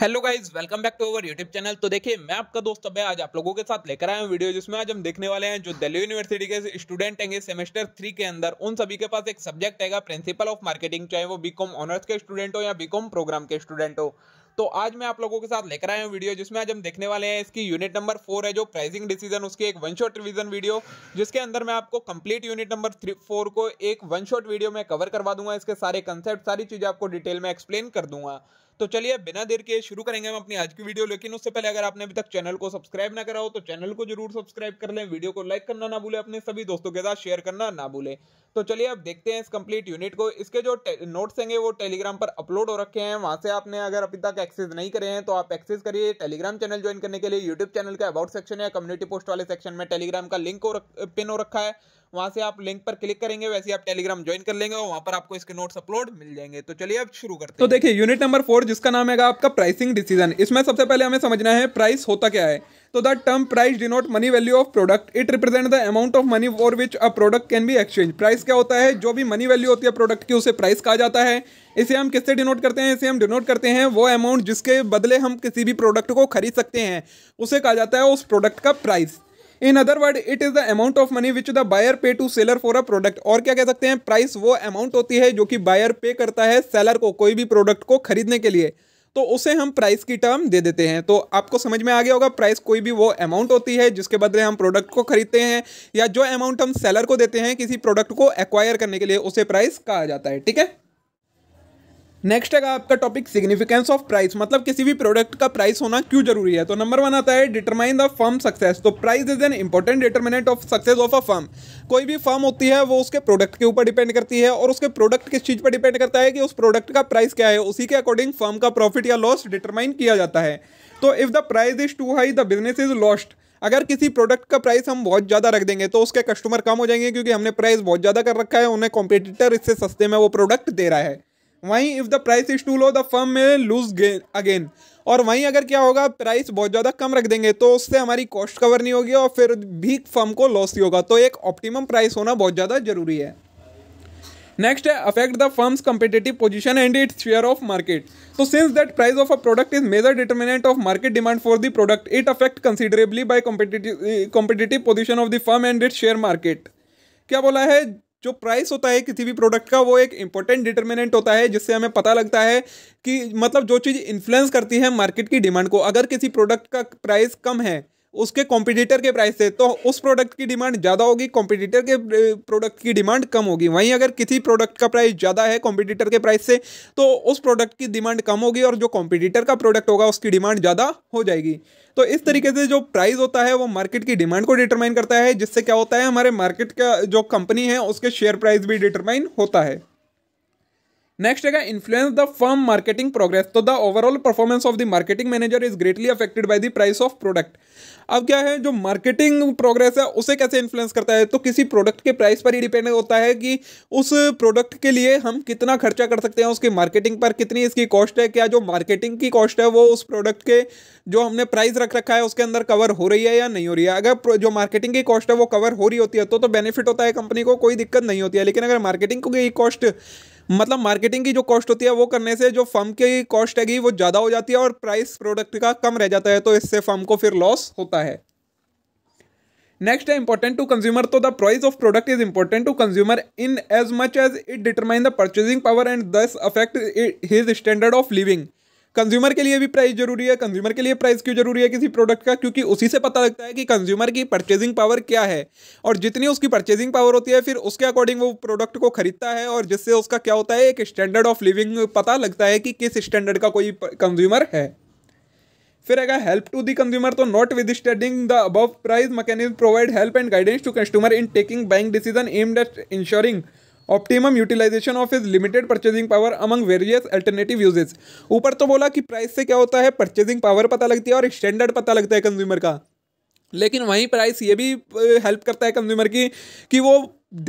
Hello guys welcome back to our YouTube channel तो देखिए मैं आपका दोस्त अभय आज आप लोगों के साथ लेकर आया हूँ वीडियो जिसमें आज हम देखने वाले हैं जो दिल्ली यूनिवर्सिटी के स्टूडेंट हैं सेमेस्टर थ्री के अंदर उन सभी के पास एक सब्जेक्ट हैगा प्रिंसिपल ऑफ मार्केटिंग चाहे वो बीकॉम ऑनर्स के स्टूडेंट हो या बीकॉम प्रोग्राम के स्टूडेंट हो तो आज मैं आप लोगों के साथ लेकर आया हूँ वीडियो जिसमें आज हम देखने वाले हैं इसकी यूनिट नंबर फोर है जो प्राइसिंग डिसीजन उसकी एक वन शॉट रिवीजन वीडियो जिसके अंदर मैं आपको complete unit number three four को एक वन शॉट वीडियो में कवर करवा दूंगा इसके सारे कंसेप्ट सारी चीज़ें आपको डिटेल में एक्सप्लेन कर दूंगा तो चलिए बिना देर के शुरू करेंगे हम अपनी आज की वीडियो लेकिन उससे पहले अगर आपने अभी तक चैनल को सब्सक्राइब ना करा हो तो चैनल को जरूर सब्सक्राइब कर लें वीडियो को लाइक करना ना भूले अपने सभी दोस्तों के साथ शेयर करना ना भूले तो चलिए अब देखते हैं इस कंप्लीट यूनिट को इसके जो नोट्स होंगे वो टेलीग्राम पर अपलोड हो रखे हैं वहां से आपने अगर अभी तक एक्सेस नहीं करे हैं तो आप एक्सेस करिए टेलीग्राम चैनल ज्वाइन करने के लिए यूट्यूब चैनल का अबाउट सेक्शन या कम्युनिटी पोस्ट वाले सेक्शन में टेलीग्राम का लिंक पिन हो रखा है वहाँ से आप लिंक पर क्लिक करेंगे वैसे आप टेलीग्राम ज्वाइन कर लेंगे वहां वहाँ पर आपको इसके नोट्स अपलोड मिल जाएंगे तो चलिए अब शुरू करते तो हैं तो देखिए यूनिट नंबर फोर जिसका नाम है आपका प्राइसिंग डिसीजन इसमें सबसे पहले हमें समझना है प्राइस होता क्या है तो the term price denote money value of product it represent the amount of money for which a product can be exchange price क्या होता है जो भी मनी वैल्यू होती है प्रोडक्ट की उसे प्राइस कहा जाता है इसे हम किससे डिनोट करते हैं इसे हम डिनोट करते हैं वो अमाउंट जिसके बदले हम किसी भी प्रोडक्ट को खरीद सकते हैं उसे कहा जाता है उस प्रोडक्ट का price in other word it is the amount of money which the buyer pay to seller for a product और क्या कह सकते हैं प्राइस वो अमाउंट होती है जो कि बायर पे करता है सेलर को कोई भी प्रोडक्ट को खरीदने के लिए तो उसे हम प्राइस की टर्म दे देते हैं तो आपको समझ में आ गया होगा प्राइस कोई भी वो अमाउंट होती है जिसके बदले हम प्रोडक्ट को खरीदते हैं या जो अमाउंट हम सेलर को देते हैं किसी प्रोडक्ट को एक्वायर करने के लिए उसे प्राइस कहा जाता है ठीक है नेक्स्ट है आपका टॉपिक सिग्निफिकेंस ऑफ प्राइस मतलब किसी भी प्रोडक्ट का प्राइस होना क्यों जरूरी है तो नंबर वन आता है डिटरमाइन द फर्म सक्सेस तो price is an important determinant of success of a firm कोई भी फर्म होती है वो उसके प्रोडक्ट के ऊपर डिपेंड करती है और उसके प्रोडक्ट किस चीज़ पर डिपेंड करता है कि उस प्रोडक्ट का प्राइस क्या है उसी के अकॉर्डिंग फर्म का प्रॉफिट या लॉस डिटरमाइन किया जाता है तो if the price is too high the business is lost अगर किसी प्रोडक्ट का प्राइस हम बहुत ज़्यादा रख देंगे तो उसके कस्टमर कम हो जाएंगे क्योंकि हमने प्राइस बहुत ज़्यादा कर रखा है उन्हें कॉम्पिटिटर इससे सस्ते में वो प्रोडक्ट दे रहा है वहीं if the price is too low the firm may lose gain again और वहीं अगर क्या होगा प्राइस बहुत ज़्यादा कम रख देंगे तो उससे हमारी कॉस्ट कवर नहीं होगी और फिर भी फर्म को लॉस ही होगा तो एक ऑप्टिमम प्राइस होना बहुत ज़्यादा जरूरी है नेक्स्ट है affect the firm's competitive position and its share of market तो since that price of a product is major determinant of market demand for the product it affect considerably by competitive position of the firm and its share market क्या बोला है जो price होता है किसी भी product का वो एक इंपॉर्टेंट डिटर्मिनेंट होता है जिससे हमें पता लगता है कि मतलब जो चीज़ इन्फ्लुएंस करती है मार्केट की डिमांड को अगर किसी प्रोडक्ट का प्राइस कम है उसके कॉम्पिटिटर के प्राइस से तो उस प्रोडक्ट की डिमांड ज़्यादा होगी कॉम्पिटिटर के प्रोडक्ट की डिमांड कम होगी वहीं अगर किसी प्रोडक्ट का प्राइस ज़्यादा है कॉम्पिटिटर के प्राइस से तो उस प्रोडक्ट की डिमांड कम होगी और जो कॉम्पिटिटर का प्रोडक्ट होगा उसकी डिमांड ज़्यादा हो जाएगी तो इस तरीके से जो प्राइस होता है वो मार्केट की डिमांड को डिटरमाइन करता है जिससे क्या होता है हमारे मार्केट का जो कंपनी है उसके शेयर प्राइस भी डिटरमाइन होता है नेक्स्ट है influence the firm marketing progress तो the overall performance of the marketing manager is greatly affected by the price of product अब क्या है जो मार्केटिंग प्रोग्रेस है उसे कैसे इन्फ्लुएंस करता है तो किसी प्रोडक्ट के प्राइस पर ही डिपेंड होता है कि उस प्रोडक्ट के लिए हम कितना खर्चा कर सकते हैं उसकी मार्केटिंग पर कितनी इसकी कॉस्ट है क्या जो मार्केटिंग की कॉस्ट है वो उस प्रोडक्ट के जो हमने प्राइस रख रखा है उसके अंदर कवर हो रही है या नहीं हो रही है अगर जो मार्केटिंग की कॉस्ट है वो कवर हो रही होती है तो, तो बेनिफिट होता है कंपनी को कोई दिक्कत नहीं होती है लेकिन अगर मार्केटिंग की कॉस्ट मतलब मार्केटिंग की जो कॉस्ट होती है वो करने से जो फर्म की कॉस्ट हैगी वो ज़्यादा हो जाती है और प्राइस प्रोडक्ट का कम रह जाता है तो इससे फर्म को फिर लॉस होता है नेक्स्ट है इंपॉर्टेंट टू कंज्यूमर तो the price of product is important to consumer in as much as it determine the purchasing power and thus affect his standard of living consumer के लिए भी price जरूरी है consumer के लिए price क्यों जरूरी है किसी प्रोडक्ट का क्योंकि उसी से पता लगता है कि कंज्यूमर की परचेजिंग पावर क्या है और जितनी उसकी परचेजिंग पावर होती है फिर उसके अकॉर्डिंग वो प्रोडक्ट को खरीदता है और जिससे उसका क्या होता है एक स्टैंडर्ड ऑफ लिविंग पता लगता है कि किस स्टैंडर्ड का कोई कंज्यूमर है फिर अगर हेल्प टू दी कंज्यूमर तो notwithstanding the above price mechanism provide help and guidance to consumer in taking bank decision aimed at insuring optimum utilisation of his limited purchasing power among various alternative uses ऊपर तो बोला कि price से क्या होता है purchasing power पता लगती है और स्टैंडर्ड पता लगता है कंज्यूमर का लेकिन वहीं प्राइस ये भी हेल्प करता है कंज्यूमर की कि वो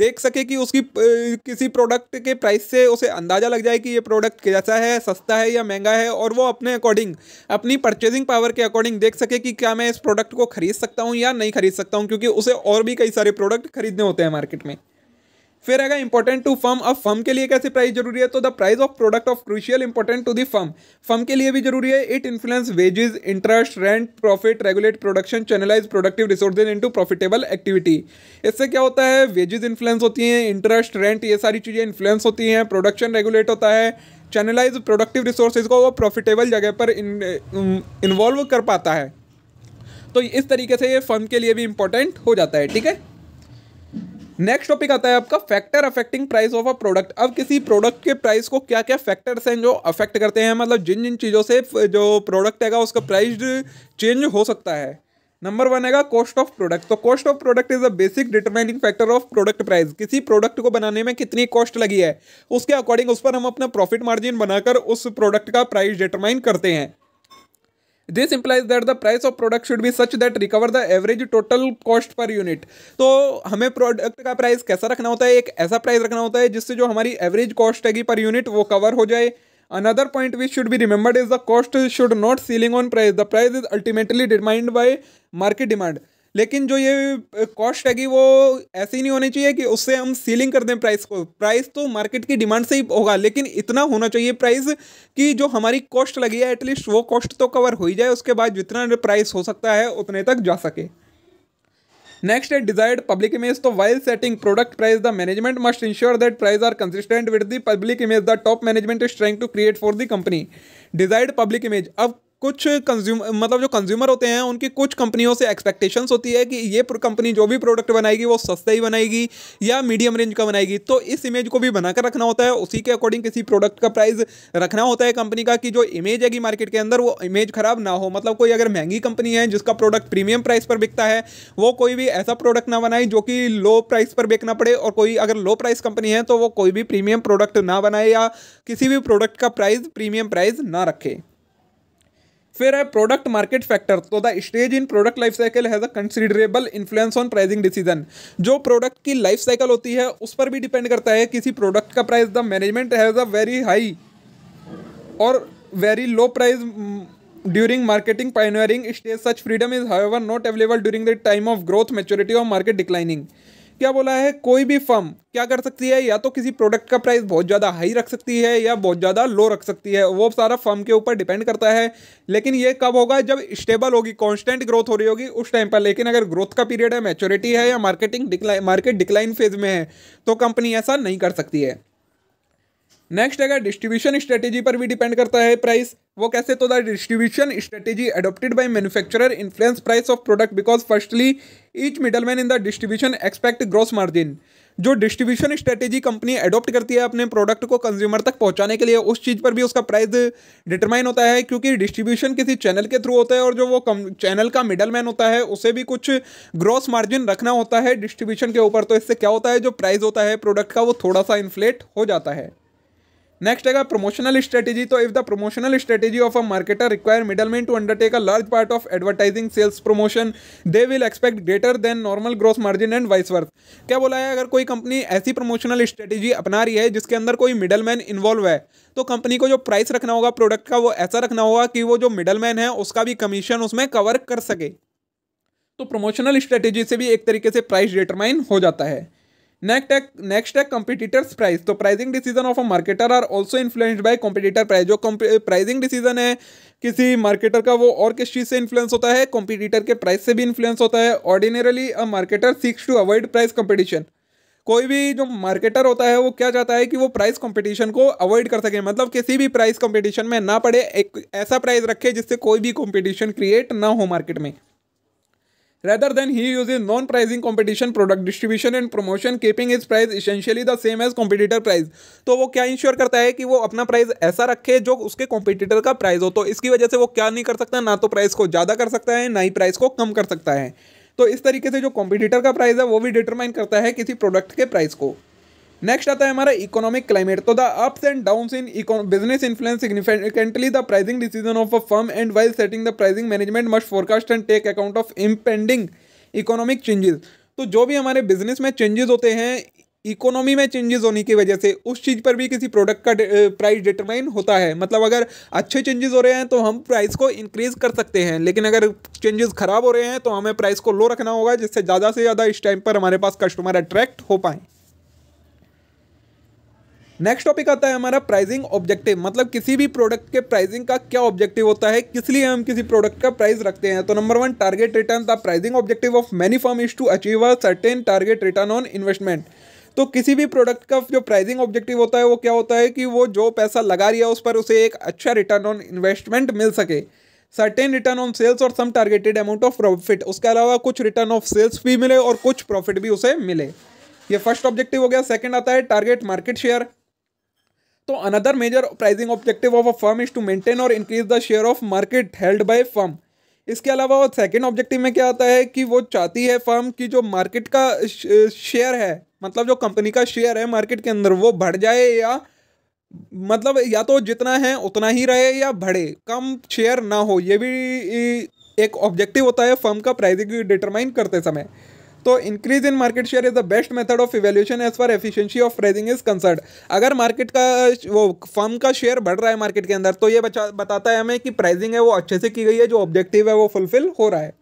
देख सके कि उसकी किसी प्रोडक्ट के प्राइस से उसे अंदाज़ा लग जाए कि ये प्रोडक्ट कैसा है सस्ता है या महंगा है और वो अपने अकॉर्डिंग अपनी परचेजिंग पावर के अकॉर्डिंग देख सके कि क्या मैं इस प्रोडक्ट को खरीद सकता हूँ या नहीं खरीद सकता हूँ क्योंकि उसे और भी कई सारे प्रोडक्ट खरीदने होते हैं मार्केट में फिर आएगा इंपॉर्टेंट टू फर्म अब फर्म के लिए कैसे प्राइस जरूरी है तो the price of product of crucial important to the firm firm के लिए भी जरूरी है it influence wages interest rent profit regulate production channelise productive resource into profitable activity इससे क्या होता है वेजेस इन्फ्लुएंस होती हैं इंटरेस्ट रेंट ये सारी चीज़ें इन्फ्लुएंस होती हैं प्रोडक्शन रेगुलेट होता है चैनलाइज प्रोडक्टिव रिसोर्सेज को वो प्रॉफिटेबल जगह पर इन्वॉल्व um, कर पाता है तो इस तरीके से ये फर्म के लिए भी इंपॉर्टेंट हो जाता है ठीक है नेक्स्ट टॉपिक आता है आपका factor affecting price of a product अब किसी प्रोडक्ट के प्राइस को क्या क्या फैक्टर्स हैं जो अफेक्ट करते हैं मतलब जिन जिन चीज़ों से जो प्रोडक्ट हैगा उसका प्राइस चेंज हो सकता है नंबर वन हैगा कॉस्ट ऑफ प्रोडक्ट तो cost of product is a basic determining factor of product price किसी प्रोडक्ट को बनाने में कितनी कॉस्ट लगी है उसके अकॉर्डिंग उस पर हम अपना प्रॉफिट मार्जिन बनाकर उस प्रोडक्ट का प्राइस डिटरमाइन करते हैं this implies that the price of product should be such that recover the average total cost per unit तो हमें प्रोडक्ट का प्राइस कैसा रखना होता है एक ऐसा प्राइस रखना होता है जिससे जो हमारी एवरेज कॉस्ट हैगी पर यूनिट वो कवर हो जाए another point which should be remembered is the cost should not ceiling on price the price is ultimately determined by market demand लेकिन जो ये कॉस्ट हैगी वो ऐसी नहीं होनी चाहिए कि उससे हम सीलिंग कर दें प्राइस को प्राइस तो मार्केट की डिमांड से ही होगा लेकिन इतना होना चाहिए प्राइस कि जो हमारी कॉस्ट लगी है एटलीस्ट वो कॉस्ट तो कवर हो ही जाए उसके बाद जितना प्राइस हो सकता है उतने तक जा सके नेक्स्ट है डिजायर्ड पब्लिक इमेज तो while setting product price the management must ensure that price are consistent with the public image the top management is trying to create for the company desired public image अब कुछ consumer मतलब जो consumer होते हैं उनकी कुछ कंपनियों से एक्सपेक्टेशंस होती है कि ये कंपनी जो भी प्रोडक्ट बनाएगी वो सस्ता ही बनाएगी या मीडियम रेंज का बनाएगी तो इस इमेज को भी बनाकर रखना होता है उसी के अकॉर्डिंग किसी प्रोडक्ट का प्राइस रखना होता है कंपनी का कि जो इमेज है कि मार्केट के अंदर वो इमेज ख़राब ना हो मतलब कोई अगर महंगी कंपनी है जिसका प्रोडक्ट प्रीमियम प्राइस पर बिकता है वो कोई भी ऐसा प्रोडक्ट ना बनाए जो कि लो प्राइस पर बेचना पड़े और कोई अगर लो प्राइस कंपनी है तो वो कोई भी प्रीमियम प्रोडक्ट ना बनाए या किसी भी प्रोडक्ट का प्राइस प्रीमियम प्राइस ना रखे फिर है प्रोडक्ट मार्केट फैक्टर तो the stage in product life cycle has a considerable influence on pricing decision जो प्रोडक्ट की लाइफ साइकिल होती है उस पर भी डिपेंड करता है किसी प्रोडक्ट का price the management has a very high और very low price during marketing pioneering stage such freedom is however not available during the time of growth maturity of market declining क्या बोला है कोई भी फर्म क्या कर सकती है या तो किसी प्रोडक्ट का प्राइस बहुत ज़्यादा हाई रख सकती है या बहुत ज़्यादा लो रख सकती है वो सारा फर्म के ऊपर डिपेंड करता है लेकिन ये कब होगा जब स्टेबल होगी कॉन्स्टेंट ग्रोथ हो रही होगी उस टाइम पर लेकिन अगर ग्रोथ का पीरियड है मेचोरिटी है या marketing decline market decline phase में है तो कंपनी ऐसा नहीं कर सकती है नेक्स्ट है डिस्ट्रीब्यूशन स्ट्रेटेजी पर भी डिपेंड करता है प्राइस वो कैसे तो the distribution strategy adopted by manufacturer influence price of product because firstly each middleman in the distribution expect gross margin जो डिस्ट्रीब्यूशन स्ट्रेटेजी कंपनी एडॉप्ट करती है अपने प्रोडक्ट को कंज्यूमर तक पहुंचाने के लिए उस चीज़ पर भी उसका प्राइस डिटरमाइन होता है क्योंकि डिस्ट्रीब्यूशन किसी चैनल के थ्रू होता है और जो वो कम चैनल का मिडल मैन होता है उसे भी कुछ ग्रॉस मार्जिन रखना होता है डिस्ट्रीब्यूशन के ऊपर तो इससे क्या होता है जो प्राइस होता है प्रोडक्ट का वो थोड़ा सा इन्फ्लेट हो जाता है नेक्स्ट है प्रमोशनल स्ट्रेटेजी तो if the promotional strategy of a marketer require middleman to undertake a large part of advertising sales promotion they will expect greater than normal growth margin and vice versa क्या बोला है अगर कोई company ऐसी promotional strategy अपना रही है जिसके अंदर कोई मिडलमैन इन्वॉल्व है तो कंपनी को जो प्राइस रखना होगा प्रोडक्ट का वो ऐसा रखना होगा कि वो जो मिडलमैन है उसका भी कमीशन उसमें कवर कर सके तो प्रमोशनल स्ट्रेटेजी से भी एक तरीके से प्राइस डिटरमाइन हो जाता है नेक्स्ट है नेक्स्ट है कॉम्पिटिटर्स प्राइस तो pricing decision of a marketer are also influenced by competitor price जो प्राइसिंग डिसीजन eh, है किसी मार्केटर का वो और किस चीज़ से इन्फ्लुएंस होता है कॉम्पिटिटर के प्राइस से भी इन्फ्लुएंस होता है ordinarily a marketer seeks to avoid price competition कोई भी जो मार्केटर होता है वो क्या चाहता है कि वो प्राइस कंपटीशन को अवॉइड कर सके मतलब किसी भी प्राइस कंपटीशन में ना पड़े एक ऐसा प्राइस रखे जिससे कोई भी कंपटीशन क्रिएट ना हो मार्केट में rather than he uses non-pricing competition product distribution and promotion keeping his price essentially the same as competitor price तो वो क्या इंश्योर करता है कि वो अपना प्राइस ऐसा रखे जो उसके कॉम्पिटिटर का प्राइस हो तो इसकी वजह से वो क्या नहीं कर सकता ना तो प्राइस को ज़्यादा कर सकता है ना ही प्राइस को कम कर सकता है तो इस तरीके से जो कॉम्पिटिटर का प्राइस है वो भी डिटरमाइन करता है किसी प्रोडक्ट के प्राइस को नेक्स्ट आता है हमारा इकोनॉमिक क्लाइमेट तो the ups and downs in business influence significantly the pricing decision of a firm and while setting the pricing management must forecast and take account of impending economic changes तो जो भी हमारे business में changes होते हैं economy में changes होने की वजह से उस चीज़ पर भी किसी प्रोडक्ट का प्राइस डिटरमाइन होता है मतलब अगर अच्छे चेंजेस हो रहे हैं तो हम प्राइस को इंक्रीज कर सकते हैं लेकिन अगर चेंजेस ख़राब हो रहे हैं तो हमें प्राइस को लो रखना होगा जिससे ज़्यादा से ज़्यादा इस टाइम पर हमारे पास कस्टमर अट्रैक्ट हो पाएँ नेक्स्ट टॉपिक आता है हमारा प्राइसिंग ऑब्जेक्टिव मतलब किसी भी प्रोडक्ट के प्राइसिंग का क्या ऑब्जेक्टिव होता है किस लिए हम किसी प्रोडक्ट का प्राइस रखते हैं तो number one target return the pricing objective of many firm is to achieve a certain target return on investment तो किसी भी प्रोडक्ट का जो प्राइसिंग ऑब्जेक्टिव होता है वो क्या होता है कि वो जो पैसा लगा रही है उस पर उसे एक अच्छा रिटर्न ऑन इन्वेस्टमेंट मिल सके सर्टेन रिटर्न ऑन सेल्स और some targeted amount of profit उसके अलावा कुछ रिटर्न ऑफ सेल्स भी मिले और कुछ प्रॉफिट भी उसे मिले ये फर्स्ट ऑब्जेक्टिव हो गया सेकंड आता है टारगेट मार्केट शेयर तो another major pricing objective of a firm is to maintain और increase the share of market held by firm इसके अलावा और सेकेंड ऑब्जेक्टिव में क्या आता है कि वो चाहती है फर्म की जो मार्केट का शेयर है मतलब जो कंपनी का शेयर है मार्केट के अंदर वो बढ़ जाए या मतलब या तो जितना है उतना ही रहे या बढ़े कम शेयर ना हो ये भी एक ऑब्जेक्टिव होता है फर्म का प्राइजिंग डिटरमाइन करते समय तो increase in market share is the best method of evaluation as far efficiency of trading is concerned अगर मार्केट का वो फर्म का शेयर बढ़ रहा है मार्केट के अंदर तो ये बताता है हमें कि प्राइसिंग है वो अच्छे से की गई है जो ऑब्जेक्टिव है वो फुलफिल हो रहा है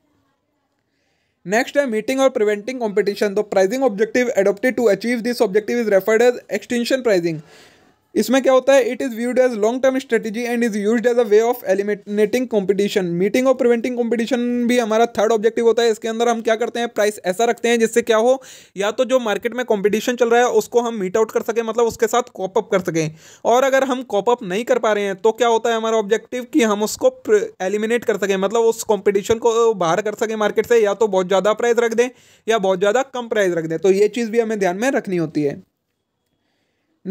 नेक्स्ट है मीटिंग और प्रिवेंटिंग कॉम्पिटिशन तो pricing objective adopted to achieve this objective is referred as extension pricing इसमें क्या होता है it is viewed as long term strategy and is use as a way of eliminating competition meeting और preventing competition भी हमारा third objective होता है इसके अंदर हम क्या करते हैं प्राइस ऐसा रखते हैं जिससे क्या हो या तो जो मार्केट में कॉम्पिटिशन चल रहा है उसको हम मीट आउट कर सकें मतलब उसके साथ कॉपअप कर सकें और अगर हम कॉपअप नहीं कर पा रहे हैं तो क्या होता है हमारा ऑब्जेक्टिव कि हम उसको एलिमिनेट कर सकें मतलब उस कॉम्पिटिशन को बाहर कर सकें मार्केट से या तो बहुत ज़्यादा प्राइस रख दें या बहुत ज़्यादा कम प्राइस रख दें तो ये चीज़ भी हमें ध्यान में रखनी होती है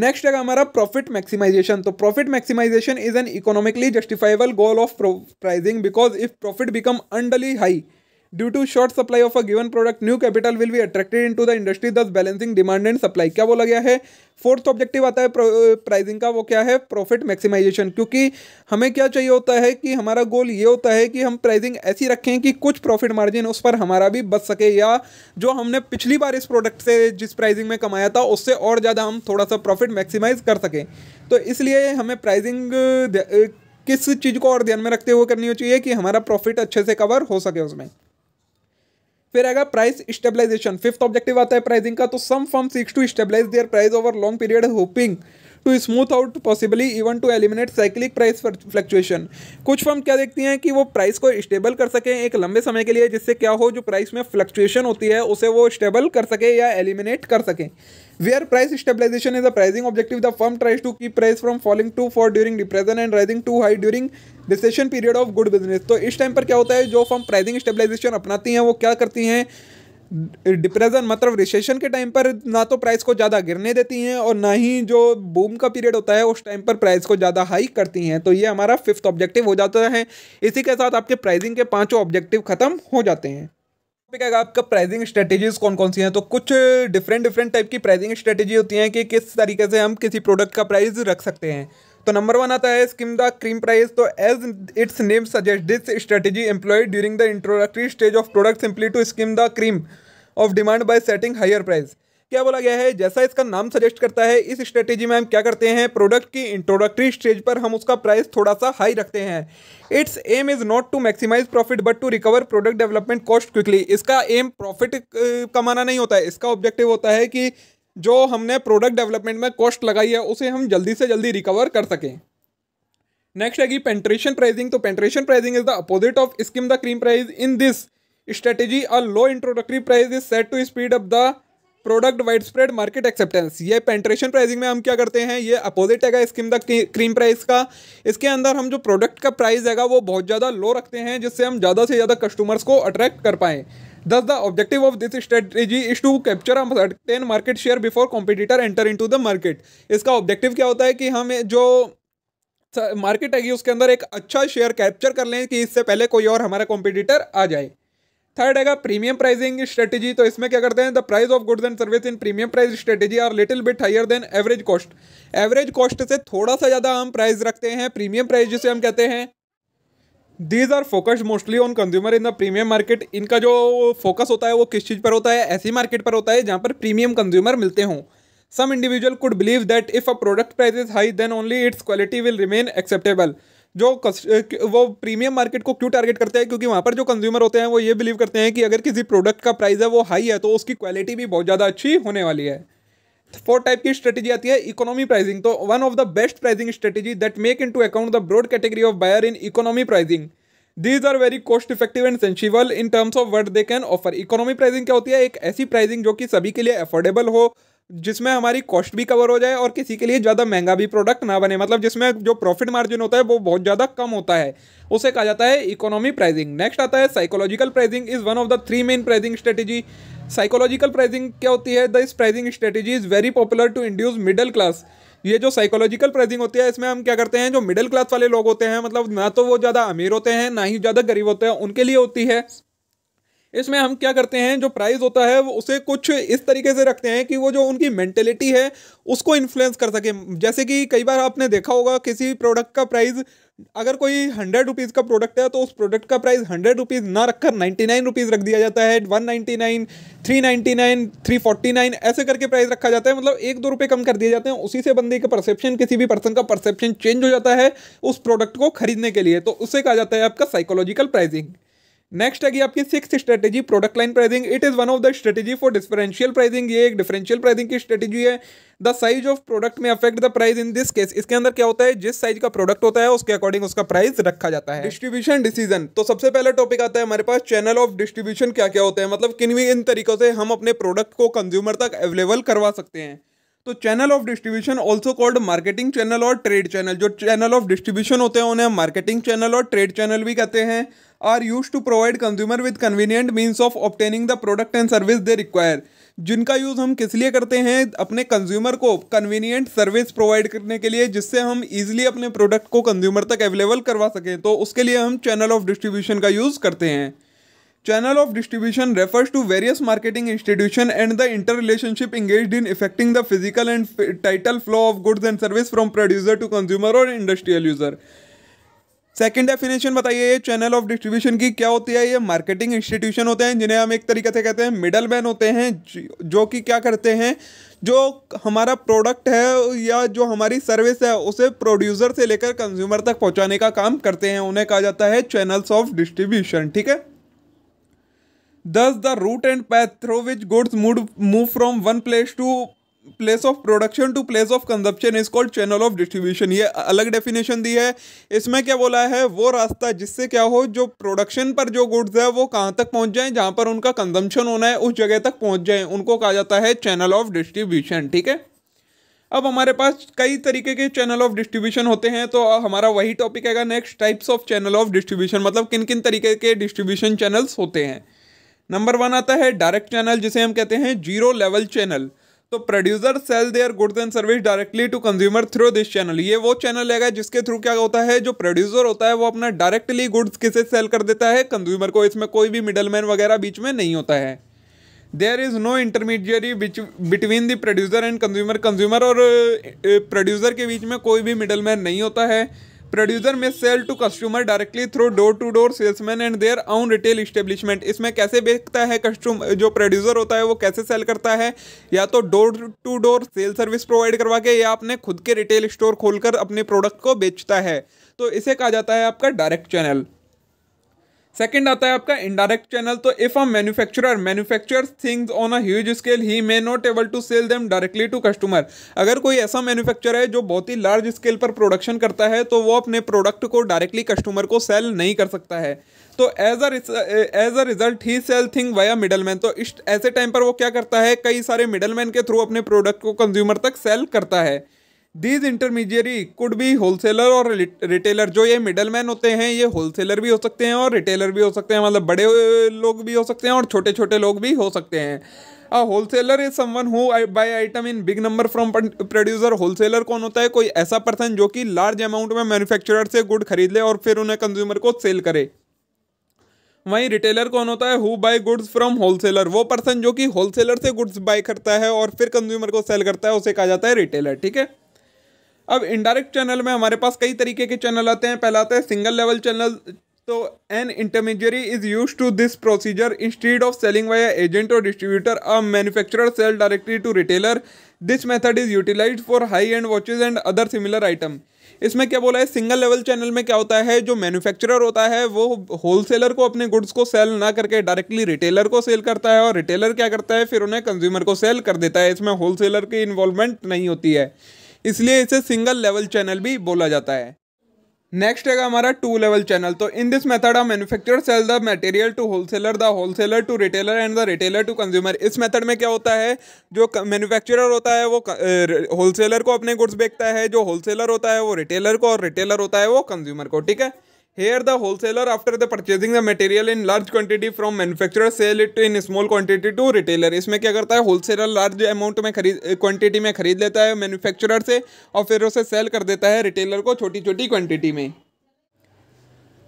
नेक्स्ट है हमारा प्रॉफिट मैक्सिमाइजेशन तो profit maximisation is an economically justifiable goal of pricing because if profit become unduly high due to short supply of a given product new capital will be attracted into the industry thus balancing demand and supply क्या बोला गया है fourth objective आता है pricing का वो क्या है प्रॉफिट मैक्सिमाइजेशन क्योंकि हमें क्या चाहिए होता है कि हमारा गोल ये होता है कि हम प्राइसिंग ऐसी रखें कि कुछ प्रॉफिट मार्जिन उस पर हमारा भी बच सके या जो हमने पिछली बार इस प्रोडक्ट से जिस प्राइसिंग में कमाया था उससे और ज़्यादा हम थोड़ा सा प्रॉफिट मैक्सिमाइज कर सकें तो इसलिए हमें प्राइजिंग किस चीज़ को और ध्यान में रखते हुए करनी चाहिए कि हमारा प्रॉफिट अच्छे से कवर हो सके उसमें फिर आएगा प्राइस स्टेबलाइजेशन फिफ्थ ऑब्जेक्टिव आता है प्राइसिंग का तो some firm seeks to stabilise their price over long period hoping to smooth out possibly even to eliminate cyclic price fluctuation कुछ फर्म क्या देखती हैं कि वो प्राइस को स्टेबल कर सके एक लंबे समय के लिए जिससे क्या हो जो प्राइस में फ्लक्चुएशन होती है उसे वो स्टेबल कर सके या एलिमिनेट कर सके where price stabilisation is the pricing objective the firm tries to keep price from falling too far during depression and rising too high during recession period of good business तो इस time पर क्या होता है जो firm pricing stabilization अपनाती हैं वो क्या करती हैं डिप्रेशन मतलब रिसेशन के टाइम पर ना तो प्राइस को ज़्यादा गिरने देती हैं और ना ही जो बूम का पीरियड होता है उस टाइम पर प्राइस को ज़्यादा हाई करती हैं तो ये हमारा फिफ्थ ऑब्जेक्टिव हो जाता है इसी के साथ आपके प्राइसिंग के पाँचों ऑब्जेक्टिव खत्म हो जाते हैं टॉपिक आपका प्राइसिंग स्ट्रेटेजीज कौन कौन सी हैं तो कुछ डिफरेंट डिफरेंट टाइप की प्राइसिंग स्ट्रेटेजी होती हैं कि किस तरीके से हम किसी प्रोडक्ट का प्राइस रख सकते हैं तो नंबर वन आता है स्किम द क्रीम प्राइस तो as its name suggest this strategy employed during the introductory stage of product simply to skim the cream of demand by setting higher price क्या बोला गया है जैसा इसका नाम सजेस्ट करता है इस स्ट्रेटेजी में हम क्या करते हैं प्रोडक्ट की इंट्रोडक्टरी स्टेज पर हम उसका प्राइस थोड़ा सा हाई रखते हैं its aim is not to maximise profit but to recover product development cost quickly इसका एम प्रॉफिट कमाना नहीं होता है इसका ऑब्जेक्टिव होता है कि जो हमने प्रोडक्ट डेवलपमेंट में कॉस्ट लगाई है उसे हम जल्दी से जल्दी रिकवर कर सकें नेक्स्ट है कि पेंट्रेशन प्राइजिंग तो penetration pricing is the opposite of skim the cream price in this strategy a low introductory price is set to speed up the product wide spread market acceptance ये penetration pricing में हम क्या करते हैं ये opposite हैगा scheme the cream price का इसके अंदर हम जो प्रोडक्ट का प्राइस है वो बहुत ज़्यादा लो रखते हैं जिससे हम ज़्यादा से ज़्यादा कस्टमर्स को अट्रैक्ट कर पाएँ Thus, the objective of this strategy is to capture a certain market share before competitor enter into the market. इसका ऑब्जेक्टिव क्या होता है कि हम जो मार्केट आएगी उसके अंदर एक अच्छा शेयर कैप्चर कर लें कि इससे पहले कोई और हमारा कॉम्पिटिटर आ जाए थर्ड है प्रीमियम प्राइसिंग स्ट्रेटेजी तो इसमें क्या करते हैं the price of goods and service in premium price strategy are little bit higher than average cost average cost से थोड़ा सा ज़्यादा हम प्राइस रखते हैं प्रीमियम प्राइस जिसे हम कहते हैं these are focused mostly on consumer in the premium market इनका जो फोकस होता है वो किस चीज़ पर होता है ऐसी मार्केट पर होता है जहाँ पर प्रीमियम कंज्यूमर मिलते हों some individual could believe that if a product price is high then only its quality will remain acceptable जो वो प्रीमियम मार्केट को क्यों टारगेट करते हैं क्योंकि वहाँ पर जो कंज्यूमर होते हैं वो ये बिलीव करते हैं कि अगर किसी प्रोडक्ट का प्राइस है वो हाई है तो उसकी क्वालिटी भी बहुत ज़्यादा अच्छी होने वाली है फोर तो टाइप की स्ट्रेटेजी आती है इकोनॉमी प्राइसिंग तो one of the best pricing strategy that make into account the broad category of buyer in economy pricing these are very cost effective and sensible in terms of word they can offer economy pricing क्या होती है एक ऐसी pricing जो कि सभी के लिए अफोर्डेबल हो जिसमें हमारी कॉस्ट भी कवर हो जाए और किसी के लिए ज़्यादा महंगा भी प्रोडक्ट ना बने मतलब जिसमें जो प्रॉफिट मार्जिन होता है वो बहुत ज़्यादा कम होता है उसे कहा जाता है इकोनॉमी प्राइसिंग नेक्स्ट आता है psychological pricing is one of the three main pricing strategy psychological pricing क्या होती है this pricing strategy is very popular to induce middle class ये जो साइकोलॉजिकल प्राइजिंग होती है इसमें हम क्या करते हैं जो मिडिल क्लास वाले लोग होते हैं मतलब ना तो वो ज़्यादा अमीर होते हैं ना ही ज़्यादा गरीब होते हैं उनके लिए होती है इसमें हम क्या करते हैं जो प्राइस होता है वो उसे कुछ इस तरीके से रखते हैं कि वो जो उनकी मैंटेलिटी है उसको इन्फ्लुएंस कर सके जैसे कि कई बार आपने देखा होगा किसी प्रोडक्ट का प्राइज अगर कोई हंड्रेड रुपीज़ का प्रोडक्ट है तो उस प्रोडक्ट का प्राइस हंड्रेड रुपीज़ ना रखकर नाइन्टी नाइन रुपीज़ रख दिया जाता है one ninety nine three ninety nine three forty nine ऐसे करके प्राइस रखा जाता है मतलब एक दो रुपये कम कर दिए जाते हैं उसी से बंदे का परसेप्शन किसी भी पर्सन का परसेप्शन चेंज हो जाता है उस प्रोडक्ट को खरीदने के लिए तो उसे कहा जाता है आपका साइकोलॉजिकल प्राइसिंग नेक्स्ट है आपकी six strategy product line pricing it is one of the strategy for differential pricing ये एक डिफरेंशियल प्राइसिंग की स्ट्रेटेजी है द साइज ऑफ प्रोडक्ट में affect the price in this case इसके अंदर क्या होता है जिस साइज का प्रोडक्ट होता है उसके अकॉर्डिंग उसका प्राइस रखा जाता है डिस्ट्रीब्यूशन डिसीजन तो सबसे पहला टॉपिक आता है हमारे पास चैनल ऑफ डिस्ट्रीब्यूशन क्या क्या होता है मतलब किन भी इन तरीकों से हम अपने प्रोडक्ट को कंज्यूमर तक अवेलेबल करवा सकते हैं तो channel of distribution also called marketing channel और ट्रेड चैनल जो चैनल ऑफ डिस्ट्रीब्यूशन होते हैं उन्हें मार्केटिंग चैनल और ट्रेड चैनल भी कहते हैं are use to provide consumer with convenient means of obtaining the product and service they require जिनका यूज़ हम किस लिए करते हैं अपने कंज्यूमर को कन्वीनियंट सर्विस प्रोवाइड करने के लिए जिससे हम इजीली अपने प्रोडक्ट को कंज्यूमर तक अवेलेबल करवा सकें तो उसके लिए हम चैनल ऑफ डिस्ट्रीब्यूशन का यूज़ करते हैं channel of distribution refers to various marketing institution and the inter relationship engage in effecting the physical and title flow of goods and service from producer to consumer और industrial user second definition बताइए ये channel of distribution की क्या होती है ये marketing institution होते हैं जिन्हें हम एक तरीके से कहते हैं मिडल मैन होते हैं जो कि क्या करते हैं जो हमारा प्रोडक्ट है या जो हमारी सर्विस है उसे प्रोड्यूसर से लेकर कंज्यूमर तक पहुंचाने का काम करते हैं उन्हें कहा जाता है चैनल्स ऑफ डिस्ट्रीब्यूशन ठीक है दस the route and path through which goods move, move from one place to place of production to place of consumption is called channel of distribution ये अलग डेफिनेशन दी है इसमें क्या बोला है वो रास्ता जिससे क्या हो जो प्रोडक्शन पर जो गुड्स है वो कहाँ तक पहुँच जाएँ जहाँ पर उनका कंजम्पशन होना है उस जगह तक पहुँच जाएँ उनको कहा जाता है चैनल ऑफ डिस्ट्रीब्यूशन ठीक है अब हमारे पास कई तरीके के चैनल ऑफ डिस्ट्रीब्यूशन होते हैं तो हमारा वही टॉपिक आएगा next types of channel of distribution मतलब किन किन तरीके के डिस्ट्रीब्यूशन चैनल्स होते हैं नंबर वन आता है डायरेक्ट चैनल जिसे हम कहते हैं जीरो लेवल चैनल तो producer sell their goods and service directly to consumer through this channel ये वो चैनल है जिसके थ्रू क्या होता है जो प्रोड्यूसर होता है वो अपना डायरेक्टली गुड्स किसे सेल कर देता है कंज्यूमर को इसमें कोई भी मिडल मैन वगैरह बीच में नहीं होता है there is no intermediary between the producer and consumer consumer और प्रोड्यूसर के बीच में कोई भी मिडल मैन नहीं होता है producer may sell to customer directly through door to door salesman and their own retail establishment इसमें कैसे बेचता है कस्टमर जो प्रोड्यूसर होता है वो कैसे सेल करता है या तो door to door sale service provide करवा के या अपने खुद के रिटेल स्टोर खोलकर अपने प्रोडक्ट को बेचता है तो इसे कहा जाता है आपका डायरेक्ट चैनल सेकेंड आता है आपका इनडायरेक्ट चैनल तो if a manufacturer manufacture things on a huge scale he may not able to sell them directly to customer अगर कोई ऐसा मैन्युफैक्चर है जो बहुत ही लार्ज स्केल पर प्रोडक्शन करता है तो वो अपने प्रोडक्ट को डायरेक्टली कस्टमर को सेल नहीं कर सकता है तो as a as a result he sell thing via man तो इस ऐसे टाइम पर वो क्या करता है कई सारे मैन के थ्रू अपने प्रोडक्ट को कंज्यूमर तक सेल करता है दीज इंटरमीडियरी कुड भी होलसेलर और रिटेलर जो ये मिडल मैन होते हैं ये होलसेलर भी हो सकते हैं और रिटेलर भी हो सकते हैं मतलब बड़े लोग भी हो सकते हैं और छोटे छोटे लोग भी हो सकते हैं a wholesaler is someone who buy item in big number from producer wholesaler कौन होता है कोई ऐसा पर्सन जो कि लार्ज अमाउंट में मैन्युफैक्चरर से गुड खरीद ले और फिर उन्हें कंज्यूमर को सेल करे वहीं रिटेलर कौन होता है who buy goods from wholesaler वो पर्सन जो कि होलसेलर से गुड्स बाय करता है और फिर कंज्यूमर को सेल करता है उसे कहा जाता है रिटेलर ठीक है अब इनडायरेक्ट चैनल में हमारे पास कई तरीके के चैनल आते हैं पहला आता है सिंगल लेवल चैनल तो an intermediary is use to this procedure instead of selling via agent और distributor a manufacturer sell directly to retailer this method is utilise for high end watches and other similar item इसमें क्या बोला है single level channel में क्या होता है जो मैन्युफैक्चरर होता है वो होलसेलर को अपने गुड्स को सेल ना करके डायरेक्टली रिटेलर को सेल करता है और रिटेलर क्या करता है फिर उन्हें कंज्यूमर को सेल कर देता है इसमें होलसेलर की इन्वॉल्वमेंट नहीं होती है इसलिए इसे सिंगल लेवल चैनल भी बोला जाता है नेक्स्ट है हमारा टू लेवल चैनल तो in this method are manufacturer sell the material to wholesaler the wholesaler to retailer and the retailer to consumer इस मेथड में क्या होता है जो मैन्युफैक्चरर होता है वो होलसेलर को अपने गुड्स बेचता है जो होलसेलर होता है वो रिटेलर को और रिटेलर होता है वो कंज्यूमर को ठीक है Here the wholesaler after the purchasing the material in large quantity from manufacturer sell it in small quantity to retailer इसमें क्या करता है होलसेलर लार्ज अमाउंट में खरीद क्वांटिटी में खरीद लेता है मैन्युफैक्चरर से और फिर उसे सेल कर देता है रिटेलर को छोटी छोटी क्वांटिटी में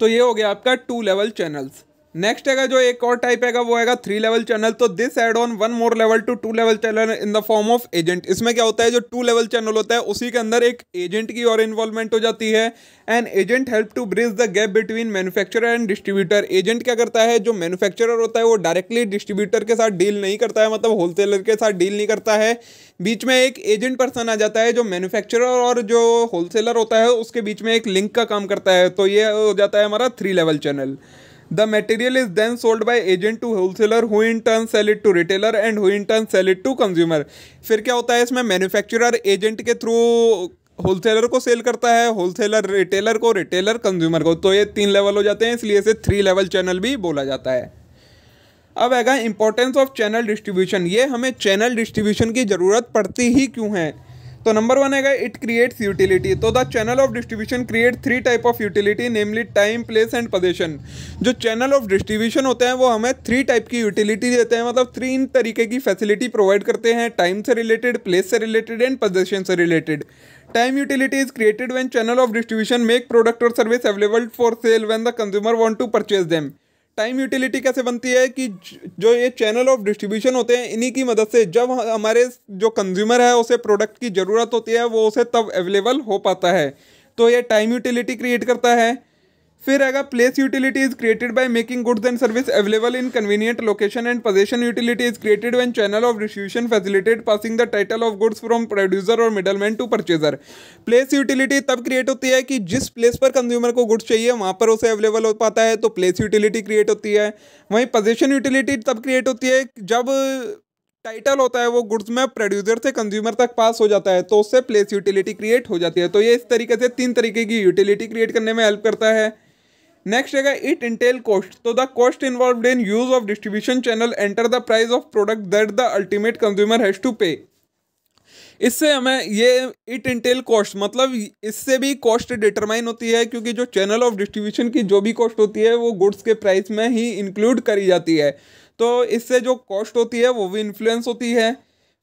तो ये हो गया आपका टू लेवल चैनल्स नेक्स्ट है जो एक और टाइप है वो है थ्री लेवल चैनल तो this add on one more level to two level channel in the form of agent इसमें क्या होता है जो टू लेवल चैनल होता है उसी के अंदर एक एजेंट की और इन्वॉल्वमेंट हो जाती है and agent help to bridge the gap between manufacture and distributor agent क्या करता है जो मैनुफैक्चर होता है वो डायरेक्टली डिस्ट्रीब्यूटर के साथ डील नहीं करता है मतलब होलसेलर के साथ डील नहीं करता है बीच में एक एजेंट पर्सन आ जाता है जो मैन्युफैक्चरर और जो होलसेलर होता है उसके बीच में एक लिंक का काम करता है तो ये हो जाता है हमारा three level channel the material is then sold by agent to wholesaler who in turn sell it to retailer and who in turn sell it to consumer फिर क्या होता है इसमें मैन्युफैक्चरर एजेंट के थ्रू होलसेलर को sell करता है wholesaler retailer को रिटेलर कंज्यूमर को तो ये तीन लेवल हो जाते हैं इसलिए इसे थ्री लेवल चैनल भी बोला जाता है अब आएगा इंपॉर्टेंस ऑफ चैनल डिस्ट्रीब्यूशन ये हमें चैनल डिस्ट्रीब्यूशन की ज़रूरत पड़ती ही क्यों है तो नंबर वन है इट क्रिएट्स यूटिलिटी तो the channel of distribution create three type of utility namely time place and possession जो चैनल ऑफ डिस्ट्रीब्यूशन होते हैं वो हमें थ्री टाइप की यूटिलिटी देते हैं मतलब थ्री इन तरीके की फैसिलिटी प्रोवाइड करते हैं टाइम से रिलेटेड प्लेस से रिलेटेड एंड पोजिशन से related time utility is created when channel of distribution make product और service available for sale when the consumer want to purchase them time utility कैसे बनती है कि जो ये चैनल ऑफ डिस्ट्रीब्यूशन होते हैं इन्हीं की मदद से जब हमारे जो कंज्यूमर है उसे प्रोडक्ट की ज़रूरत होती है वो उसे तब अवेलेबल हो पाता है तो ये टाइम यूटिलिटी क्रिएट करता है फिर आएगा place utility is created by making goods and service available in convenient location and possession utility is created when channel of distribution facilitated passing the title of goods from producer और middleman to purchaser place utility तब create होती है कि जिस place पर consumer को goods चाहिए वहाँ पर उसे अवेलेबल हो पाता है तो प्लेस यूटिलिटी क्रिएट होती है वहीं पोजेशन यूटिलिटी तब क्रिएट होती है जब टाइटल होता है वो गुड्स में प्रोड्यूसर से कंज्यूमर तक पास हो जाता है तो उससे प्लेस यूटिलिटी क्रिएट हो जाती है तो ये इस तरीके से तीन तरीके की यूटिलिटी क्रिएट करने में हेल्प करता है नेक्स्ट है इट इंटेल कॉस्ट तो the cost involve in use of distribution channel enter the price of product that the ultimate consumer has to pay इससे हमें ये इट इंटेल कॉस्ट मतलब इससे भी कॉस्ट डिटरमाइन होती है क्योंकि जो चैनल ऑफ डिस्ट्रीब्यूशन की जो भी कॉस्ट होती है वो गुड्स के प्राइस में ही इंक्लूड करी जाती है तो इससे जो कॉस्ट होती है वो भी इन्फ्लुएंस होती है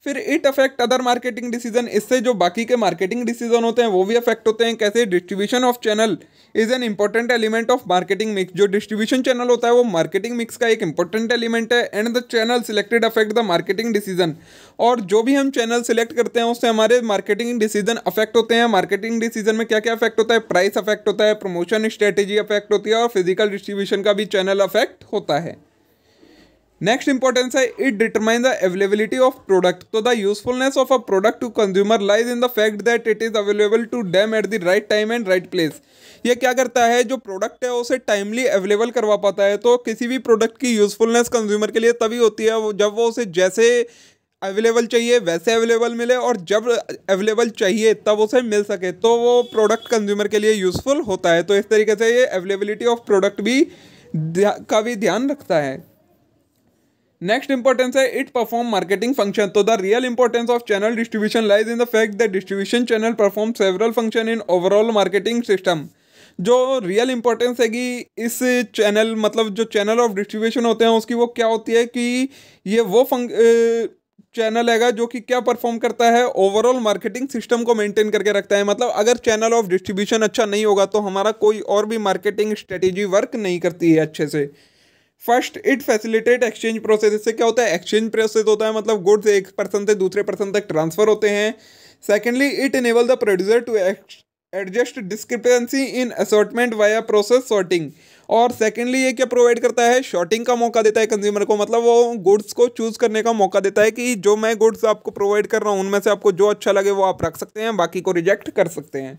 फिर it affect other marketing decision इससे जो बाकी के मार्केटिंग डिसीजन होते हैं वो भी अफेक्ट होते हैं कैसे distribution of channel is an important element of marketing mix जो डिस्ट्रीब्यूशन चैनल होता है वो मार्केटिंग मिक्स का एक इंपॉर्टेंट एलिमेंट है and the channel selected affect the marketing decision और जो भी हम चैनल सिलेक्ट करते हैं उससे हमारे मार्केटिंग डिसीजन अफेक्ट होते हैं मार्केटिंग डिसीजन में क्या क्या अफेक्ट होता है प्राइस अफेक्ट होता है प्रमोशन स्ट्रेटेजी अफेक्ट होती है और फिजिकल डिस्ट्रीब्यूशन का भी चैनल अफेक्ट होता है नेक्स्ट इंपॉर्टेंस है it determine the availability of product तो the usefulness of a product to consumer lies in the fact that it is available to them at the right time and right place ये क्या करता है जो product है उसे timely available करवा पाता है तो किसी भी प्रोडक्ट की यूजफुलनेस कंज्यूमर के लिए तभी होती है जब वो उसे जैसे अवेलेबल चाहिए वैसे अवेलेबल मिले और जब अवेलेबल चाहिए तब उसे मिल सके तो वो प्रोडक्ट कंज्यूमर के लिए यूज़फुल होता है तो इस तरीके से ये अवेलेबिलिटी ऑफ प्रोडक्ट भी का भी ध्यान रखता है नेक्स्ट इंपॉर्टेंस है इट परफॉर्म मार्केटिंग फंक्शन तो the real importance of channel distribution lies in the fact that distribution channel perform several function in overall marketing system जो रियल इंपॉर्टेंस है कि इस चैनल मतलब जो चैनल ऑफ डिस्ट्रीब्यूशन होते हैं उसकी वो क्या होती है कि ये वो फं चैनल है जो कि क्या परफॉर्म करता है ओवरऑल मार्केटिंग सिस्टम को मेंटेन करके रखता है मतलब अगर चैनल ऑफ डिस्ट्रीब्यूशन अच्छा नहीं होगा तो हमारा कोई और भी मार्केटिंग स्ट्रेटेजी वर्क नहीं करती है अच्छे से first it facilitate exchange process इससे क्या होता है एक्सचेंज प्रोसेस होता है मतलब गुड्स एक पर्सन से दूसरे पर्सन तक ट्रांसफर होते हैं secondly it enable the producer to adjust discrepancy in assortment via process sorting और सेकेंडली ये क्या प्रोवाइड करता है शॉर्टिंग का मौका देता है कंज्यूमर को मतलब वो गुड्स को चूज़ करने का मौका देता है कि जो मैं गुड्स आपको प्रोवाइड कर रहा हूँ उनमें से आपको जो अच्छा लगे वो आप रख सकते हैं बाकी को रिजेक्ट कर सकते हैं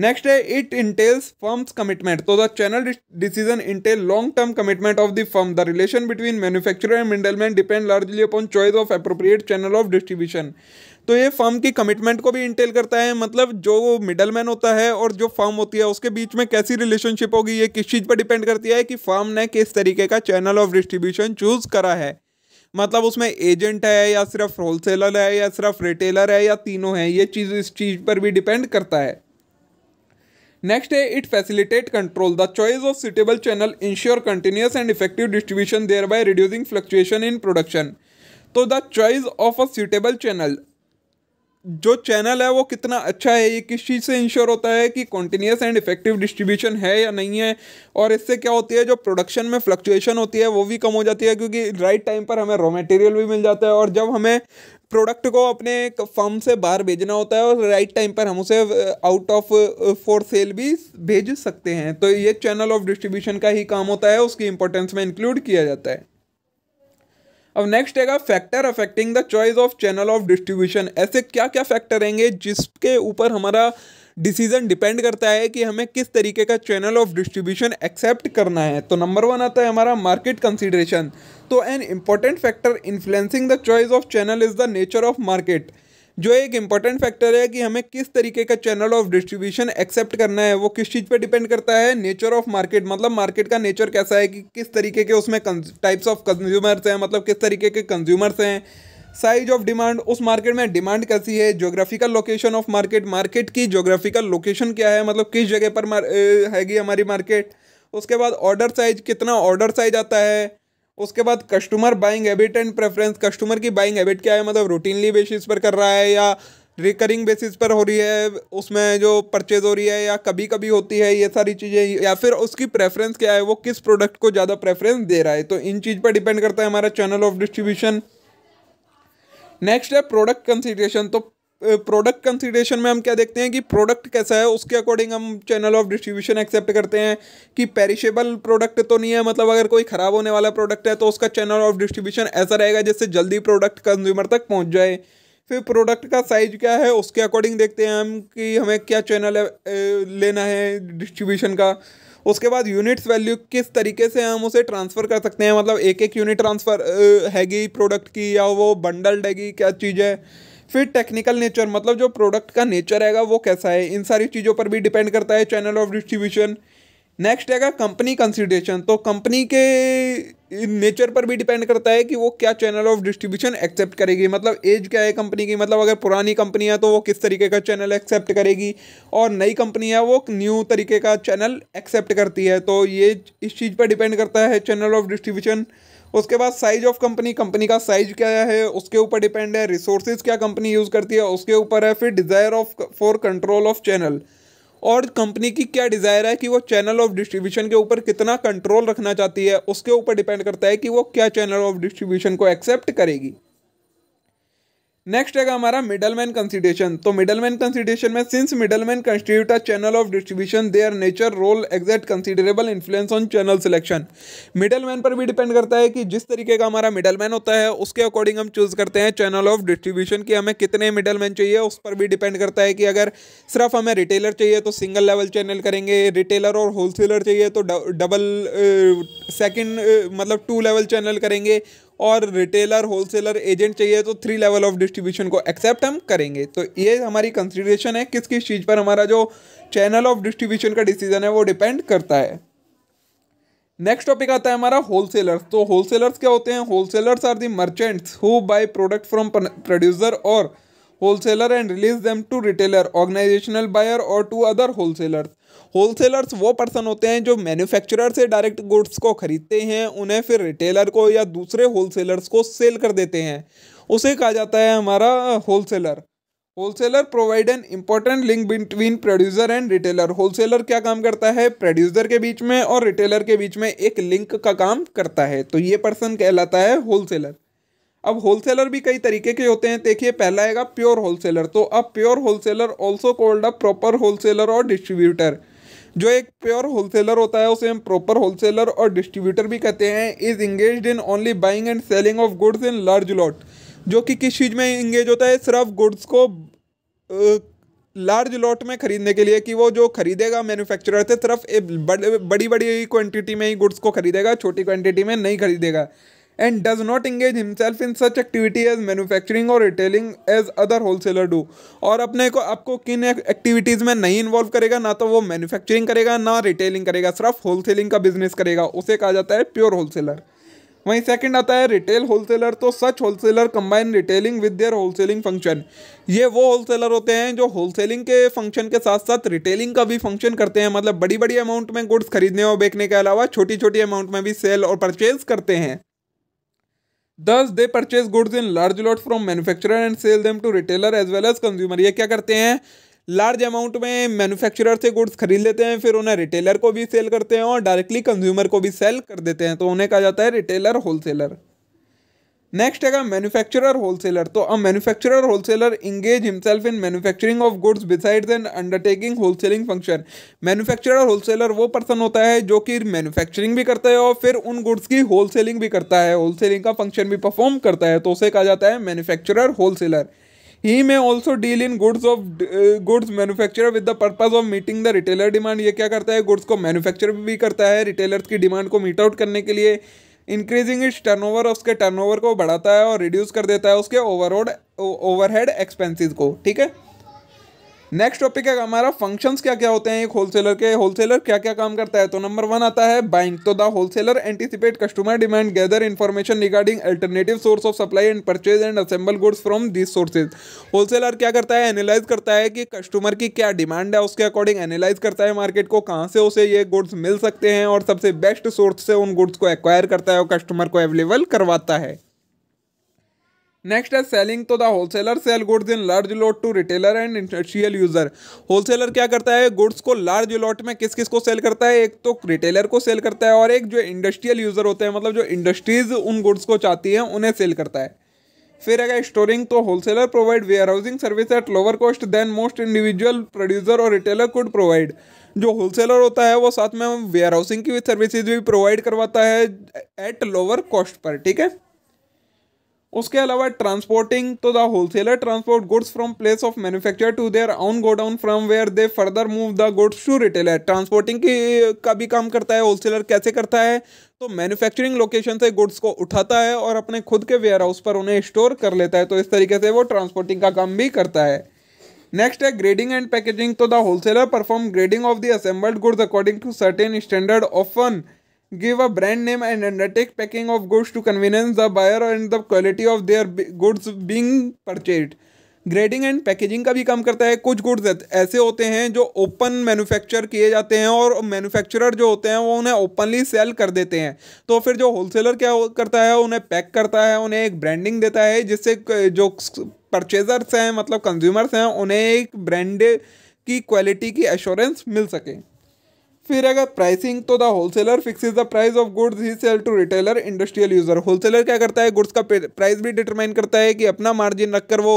नेक्स्ट है इट इंटेल्स फर्म्स कमिटमेंट तो the channel decision entail long term commitment of the firm the relation between manufacturer and middleman depend largely upon choice of appropriate channel of distribution तो ये firm की commitment को भी Intel करता है मतलब जो मिडलमैन होता है और जो फर्म होती है उसके बीच में कैसी रिलेशनशिप होगी ये किस चीज़ पर डिपेंड करती है कि फर्म ने किस तरीके का चैनल ऑफ डिस्ट्रीब्यूशन चूज़ करा है मतलब उसमें एजेंट है या सिर्फ होलसेलर है या सिर्फ रिटेलर है या तीनों है ये चीज़ इस चीज़ पर भी डिपेंड करता है नेक्स्ट है it facilitate control the choice of suitable channel ensure continuous and effective distribution thereby reducing fluctuation in production तो the choice of a suitable channel जो चैनल है वो कितना अच्छा है ये किस चीज़ से इंश्योर होता है कि कॉन्टीन्यूस एंड इफेक्टिव डिस्ट्रीब्यूशन है या नहीं है और इससे क्या होती है जो प्रोडक्शन में फ्लक्चुएशन होती है वो भी कम हो जाती है क्योंकि राइट टाइम पर हमें रॉ मटेरियल भी मिल जाता है और जब हमें प्रोडक्ट को अपने फर्म से बाहर भेजना होता है और राइट टाइम पर हम उसे आउट ऑफ फॉर सेल भी भेज सकते हैं तो ये चैनल ऑफ डिस्ट्रीब्यूशन का ही काम होता है उसकी इंपॉर्टेंस में इंक्लूड किया जाता है अब नेक्स्ट है factor affecting the choice of channel of distribution ऐसे क्या क्या फैक्टर रहेंगे जिसके ऊपर हमारा डिसीजन डिपेंड करता है कि हमें किस तरीके का चैनल ऑफ डिस्ट्रीब्यूशन एक्सेप्ट करना है तो नंबर वन आता है हमारा मार्केट कंसिडरेशन तो an important factor influencing the choice of channel is the nature of market जो एक इम्पॉर्टेंट फैक्टर है कि हमें किस तरीके का चैनल ऑफ डिस्ट्रीब्यूशन एक्सेप्ट करना है वो किस चीज़ पे डिपेंड करता है नेचर ऑफ मार्केट मतलब मार्केट का नेचर कैसा है कि किस तरीके के उसमें टाइप्स ऑफ कंज्यूमर्स हैं मतलब किस तरीके के कंज्यूमर्स हैं साइज ऑफ डिमांड उस मार्केट में डिमांड कैसी है geographical location of market market की जोग्राफिकल लोकेशन क्या है मतलब किस जगह पर हैगी हमारी मार्केट उसके बाद ऑर्डर साइज कितना ऑर्डर साइज आता है उसके बाद customer buying habit and preference customer की बाइंग हैबिट क्या है मतलब रूटीनली बेसिस पर कर रहा है या रिकरिंग बेसिस पर हो रही है उसमें जो परचेज हो रही है या कभी कभी होती है ये सारी चीज़ें या फिर उसकी प्रेफरेंस क्या है वो किस प्रोडक्ट को ज़्यादा प्रेफरेंस दे रहा है तो इन चीज़ पर डिपेंड करता है हमारा चैनल ऑफ डिस्ट्रीब्यूशन नेक्स्ट है प्रोडक्ट कंसिडरेशन तो प्रोडक्ट कंसिडरेशन में हम क्या देखते हैं कि प्रोडक्ट कैसा है उसके अकॉर्डिंग हम चैनल ऑफ डिस्ट्रीब्यूशन एक्सेप्ट करते हैं कि पेरिशेबल प्रोडक्ट तो नहीं है मतलब अगर कोई ख़राब होने वाला प्रोडक्ट है तो उसका चैनल ऑफ डिस्ट्रीब्यूशन ऐसा रहेगा जिससे जल्दी प्रोडक्ट कंज्यूमर तक पहुँच जाए फिर प्रोडक्ट का साइज क्या है उसके अकॉर्डिंग देखते हैं हम कि हमें क्या चैनल लेना है डिस्ट्रीब्यूशन का उसके बाद यूनिट्स वैल्यू किस तरीके से हम उसे ट्रांसफ़र कर सकते हैं मतलब एक एक यूनिट ट्रांसफ़र हैगी प्रोडक्ट की या वो बंडल्ड हैगी क्या चीज़ है फिर टेक्निकल नेचर मतलब जो प्रोडक्ट का नेचर रहेगा वो कैसा है इन सारी चीज़ों पर भी डिपेंड करता है चैनल ऑफ डिस्ट्रीब्यूशन नेक्स्ट आएगा कंपनी कंसिडरेशन तो कंपनी के नेचर पर भी डिपेंड करता है कि वो क्या चैनल ऑफ डिस्ट्रीब्यूशन एक्सेप्ट करेगी मतलब एज क्या है कंपनी की मतलब अगर पुरानी कंपनी है तो वो किस तरीके का चैनल एक्सेप्ट करेगी और नई कंपनी है वो न्यू तरीके का चैनल एक्सेप्ट करती है तो ये इस चीज़ पर डिपेंड करता है चैनल ऑफ डिस्ट्रीब्यूशन उसके बाद साइज ऑफ कंपनी कंपनी का साइज क्या है उसके ऊपर डिपेंड है रिसोर्सेज क्या कंपनी यूज़ करती है उसके ऊपर है फिर desire of for control of channel और कंपनी की क्या डिज़ायर है कि वो चैनल ऑफ डिस्ट्रीब्यूशन के ऊपर कितना कंट्रोल रखना चाहती है उसके ऊपर डिपेंड करता है कि वो क्या चैनल ऑफ डिस्ट्रीब्यूशन को एक्सेप्ट करेगी नेक्स्ट है हमारा मिडलमैन कंसिडेशन तो मिडलमैन कंसिडेशन में since middleman constitute a channel of distribution their nature role exert considerable influence on channel selection middleman पर भी डिपेंड करता है कि जिस तरीके का हमारा मिडलमैन होता है उसके अकॉर्डिंग हम चूज करते हैं चैनल ऑफ डिस्ट्रीब्यूशन की हमें कितने मिडलमैन चाहिए उस पर भी डिपेंड करता है कि अगर सिर्फ हमें रिटेलर चाहिए तो सिंगल लेवल चैनल करेंगे रिटेलर और होलसेलर चाहिए तो डबल सेकेंड मतलब टू लेवल चैनल करेंगे और रिटेलर होलसेलर एजेंट चाहिए तो थ्री लेवल ऑफ डिस्ट्रीब्यूशन को एक्सेप्ट हम करेंगे तो ये हमारी कंसिडरेशन है किस किस चीज़ पर हमारा जो चैनल ऑफ डिस्ट्रीब्यूशन का डिसीजन है वो डिपेंड करता है नेक्स्ट टॉपिक आता है हमारा होलसेलर्स तो होलसेलर्स क्या होते हैं wholesalers are the merchants who buy product from producer और wholesaler and resell them to retailer organizational buyer और टू अदर होलसेलर्स होलसेलर्स वो पर्सन होते हैं जो मैन्युफैक्चरर से डायरेक्ट गुड्स को खरीदते हैं उन्हें फिर रिटेलर को या दूसरे होलसेलर्स को सेल कर देते हैं उसे कहा जाता है हमारा wholesaler wholesaler provide an important link between producer and retailer wholesaler क्या काम करता है प्रोड्यूसर के बीच में और रिटेलर के बीच में एक लिंक का काम करता है तो ये पर्सन कहलाता है होलसेलर अब होलसेलर भी कई तरीके के होते हैं देखिए पहला आएगा प्योर होलसेलर तो अब pure wholesaler also called a proper wholesaler और डिस्ट्रीब्यूटर जो एक प्योर होलसेलर होता है उसे हम प्रॉपर होलसेलर और डिस्ट्रीब्यूटर भी कहते हैं is engage in only buying and selling of goods in large lot जो कि किस चीज़ में इंगेज होता है सिर्फ गुड्स को लार्ज लॉट में खरीदने के लिए कि वो जो खरीदेगा मैन्युफैक्चरर से सिर्फ बड़ी बड़ी क्वांटिटी में ही गुड्स को खरीदेगा छोटी क्वांटिटी में नहीं खरीदेगा and does not engage himself in such activity as manufacturing or retailing as other wholesaler do और अपने को आपको किन एक्टिविटीज़ में नहीं इन्वॉल्व करेगा ना तो वो manufacturing करेगा ना रिटेलिंग करेगा सिर्फ wholesaling का बिजनेस करेगा उसे कहा जाता है प्योर wholesaler वहीं सेकंड आता है रिटेल होलसेलर तो such wholesaler combine retailing with their wholesaling function ये वो होलसेलर होते हैं जो होलसेलिंग के फंक्शन के साथ साथ रिटेलिंग का भी फंक्शन करते हैं मतलब बड़ी बड़ी अमाउंट में गुड्स खरीदने और बेचने के अलावा छोटी छोटी अमाउंट में भी सेल और परचेज करते हैं thus they purchase goods in large lot from manufacturer and sell them to retailer as well as consumer ये क्या करते हैं लार्ज अमाउंट में मैन्युफैक्चरर से गुड्स खरीद लेते हैं फिर उन्हें रिटेलर को भी सेल करते हैं और डायरेक्टली कंज्यूमर को भी सेल कर देते हैं तो उन्हें कहा जाता है रिटेलर होलसेलर नेक्स्ट है मैन्युफैक्चरर होलसेलर तो a manufacturer wholesaler engage himself in manufacturing of goods besides and undertaking wholesaling function manufacturer wholesaler वो पर्सन होता है जो कि मैन्युफैक्चरिंग भी करता है और फिर उन गुड्स की होलसेलिंग भी करता है होलसेलिंग का फंक्शन भी परफॉर्म करता है तो उसे कहा जाता है manufacturer wholesaler he may also deal in goods of goods manufacturer with the purpose of meeting the retailer demand ये क्या करता है गुड्स को मैन्युफैक्चर भी करता है रिटेलर्स की डिमांड को मीट आउट करने के लिए इंक्रीजिंग इस टर्नओवर उसके टर्नओवर को बढ़ाता है और रिड्यूस कर देता है उसके ओवरऑल ओवरहेड एक्सपेंसेस को ठीक है नेक्स्ट टॉपिक है हमारा फंक्शंस क्या क्या होते हैं एक होलसेलर के होलसेलर क्या क्या काम करता है तो नंबर वन आता है बाइंग तो the wholesaler anticipate customer demand gather information regarding alternative source of supply and purchase and assemble goods from this sources wholesaler क्या करता है एनालाइज करता है कि कस्टमर की क्या डिमांड है उसके अकॉर्डिंग एनालाइज करता है मार्केट को कहाँ से उसे ये गुड्स मिल सकते हैं और सबसे बेस्ट सोर्स से उन गुड्स को एक्वायर करता है और कस्टमर को अवेलेबल करवाता है नेक्स्ट है selling to the wholesaler sell goods in large lot to retailer and industrial user wholesaler क्या करता है गुड्स को लार्ज लॉट में किस किस को सेल करता है एक तो रिटेलर को सेल करता है और एक जो इंडस्ट्रियल यूजर होते हैं मतलब जो इंडस्ट्रीज उन गुड्स को चाहती हैं उन्हें सेल करता है फिर अगर स्टोरिंग तो wholesaler provide warehousing service at lower cost than most individual producer और रिटेलर कुड प्रोवाइड जो होलसेलर होता है वो साथ में वेयर हाउसिंग की सर्विसेज भी प्रोवाइड करवाता है एट लोअर कॉस्ट पर ठीक है उसके अलावा ट्रांसपोर्टिंग तो the wholesaler transport goods from place of manufacture to their own godown from where they further move the goods to retailer transporting की का भी काम करता है होलसेलर कैसे करता है तो मैन्युफैक्चरिंग लोकेशन से गुड्स को उठाता है और अपने खुद के वेयर हाउस पर उन्हें स्टोर कर लेता है तो इस तरीके से वो ट्रांसपोर्टिंग का काम भी करता है नेक्स्ट है ग्रेडिंग एंड पैकेजिंग तो the wholesaler perform grading of the assembled goods according to certain standard often give a brand name and undertake packing of goods to convenience the buyer and the quality of their goods being purchased grading and packaging का भी काम करता है कुछ goods ऐसे होते हैं जो ओपन मैन्युफैक्चर किए जाते हैं और मैन्युफैक्चरर जो होते हैं वो उन्हें ओपनली सेल कर देते हैं तो फिर जो होलसेलर क्या करता है उन्हें पैक करता है उन्हें एक ब्रांडिंग देता है जिससे जो परचेजर्स हैं मतलब कंज्यूमर्स हैं उन्हें एक ब्रांड की क्वालिटी की एश्योरेंस मिल सके फिर अगर प्राइसिंग तो the wholesaler fixes the price of goods he sell to retailer industrial user wholesaler क्या करता है गुड्स का प्राइस भी डिटरमाइन करता है कि अपना मार्जिन रखकर वो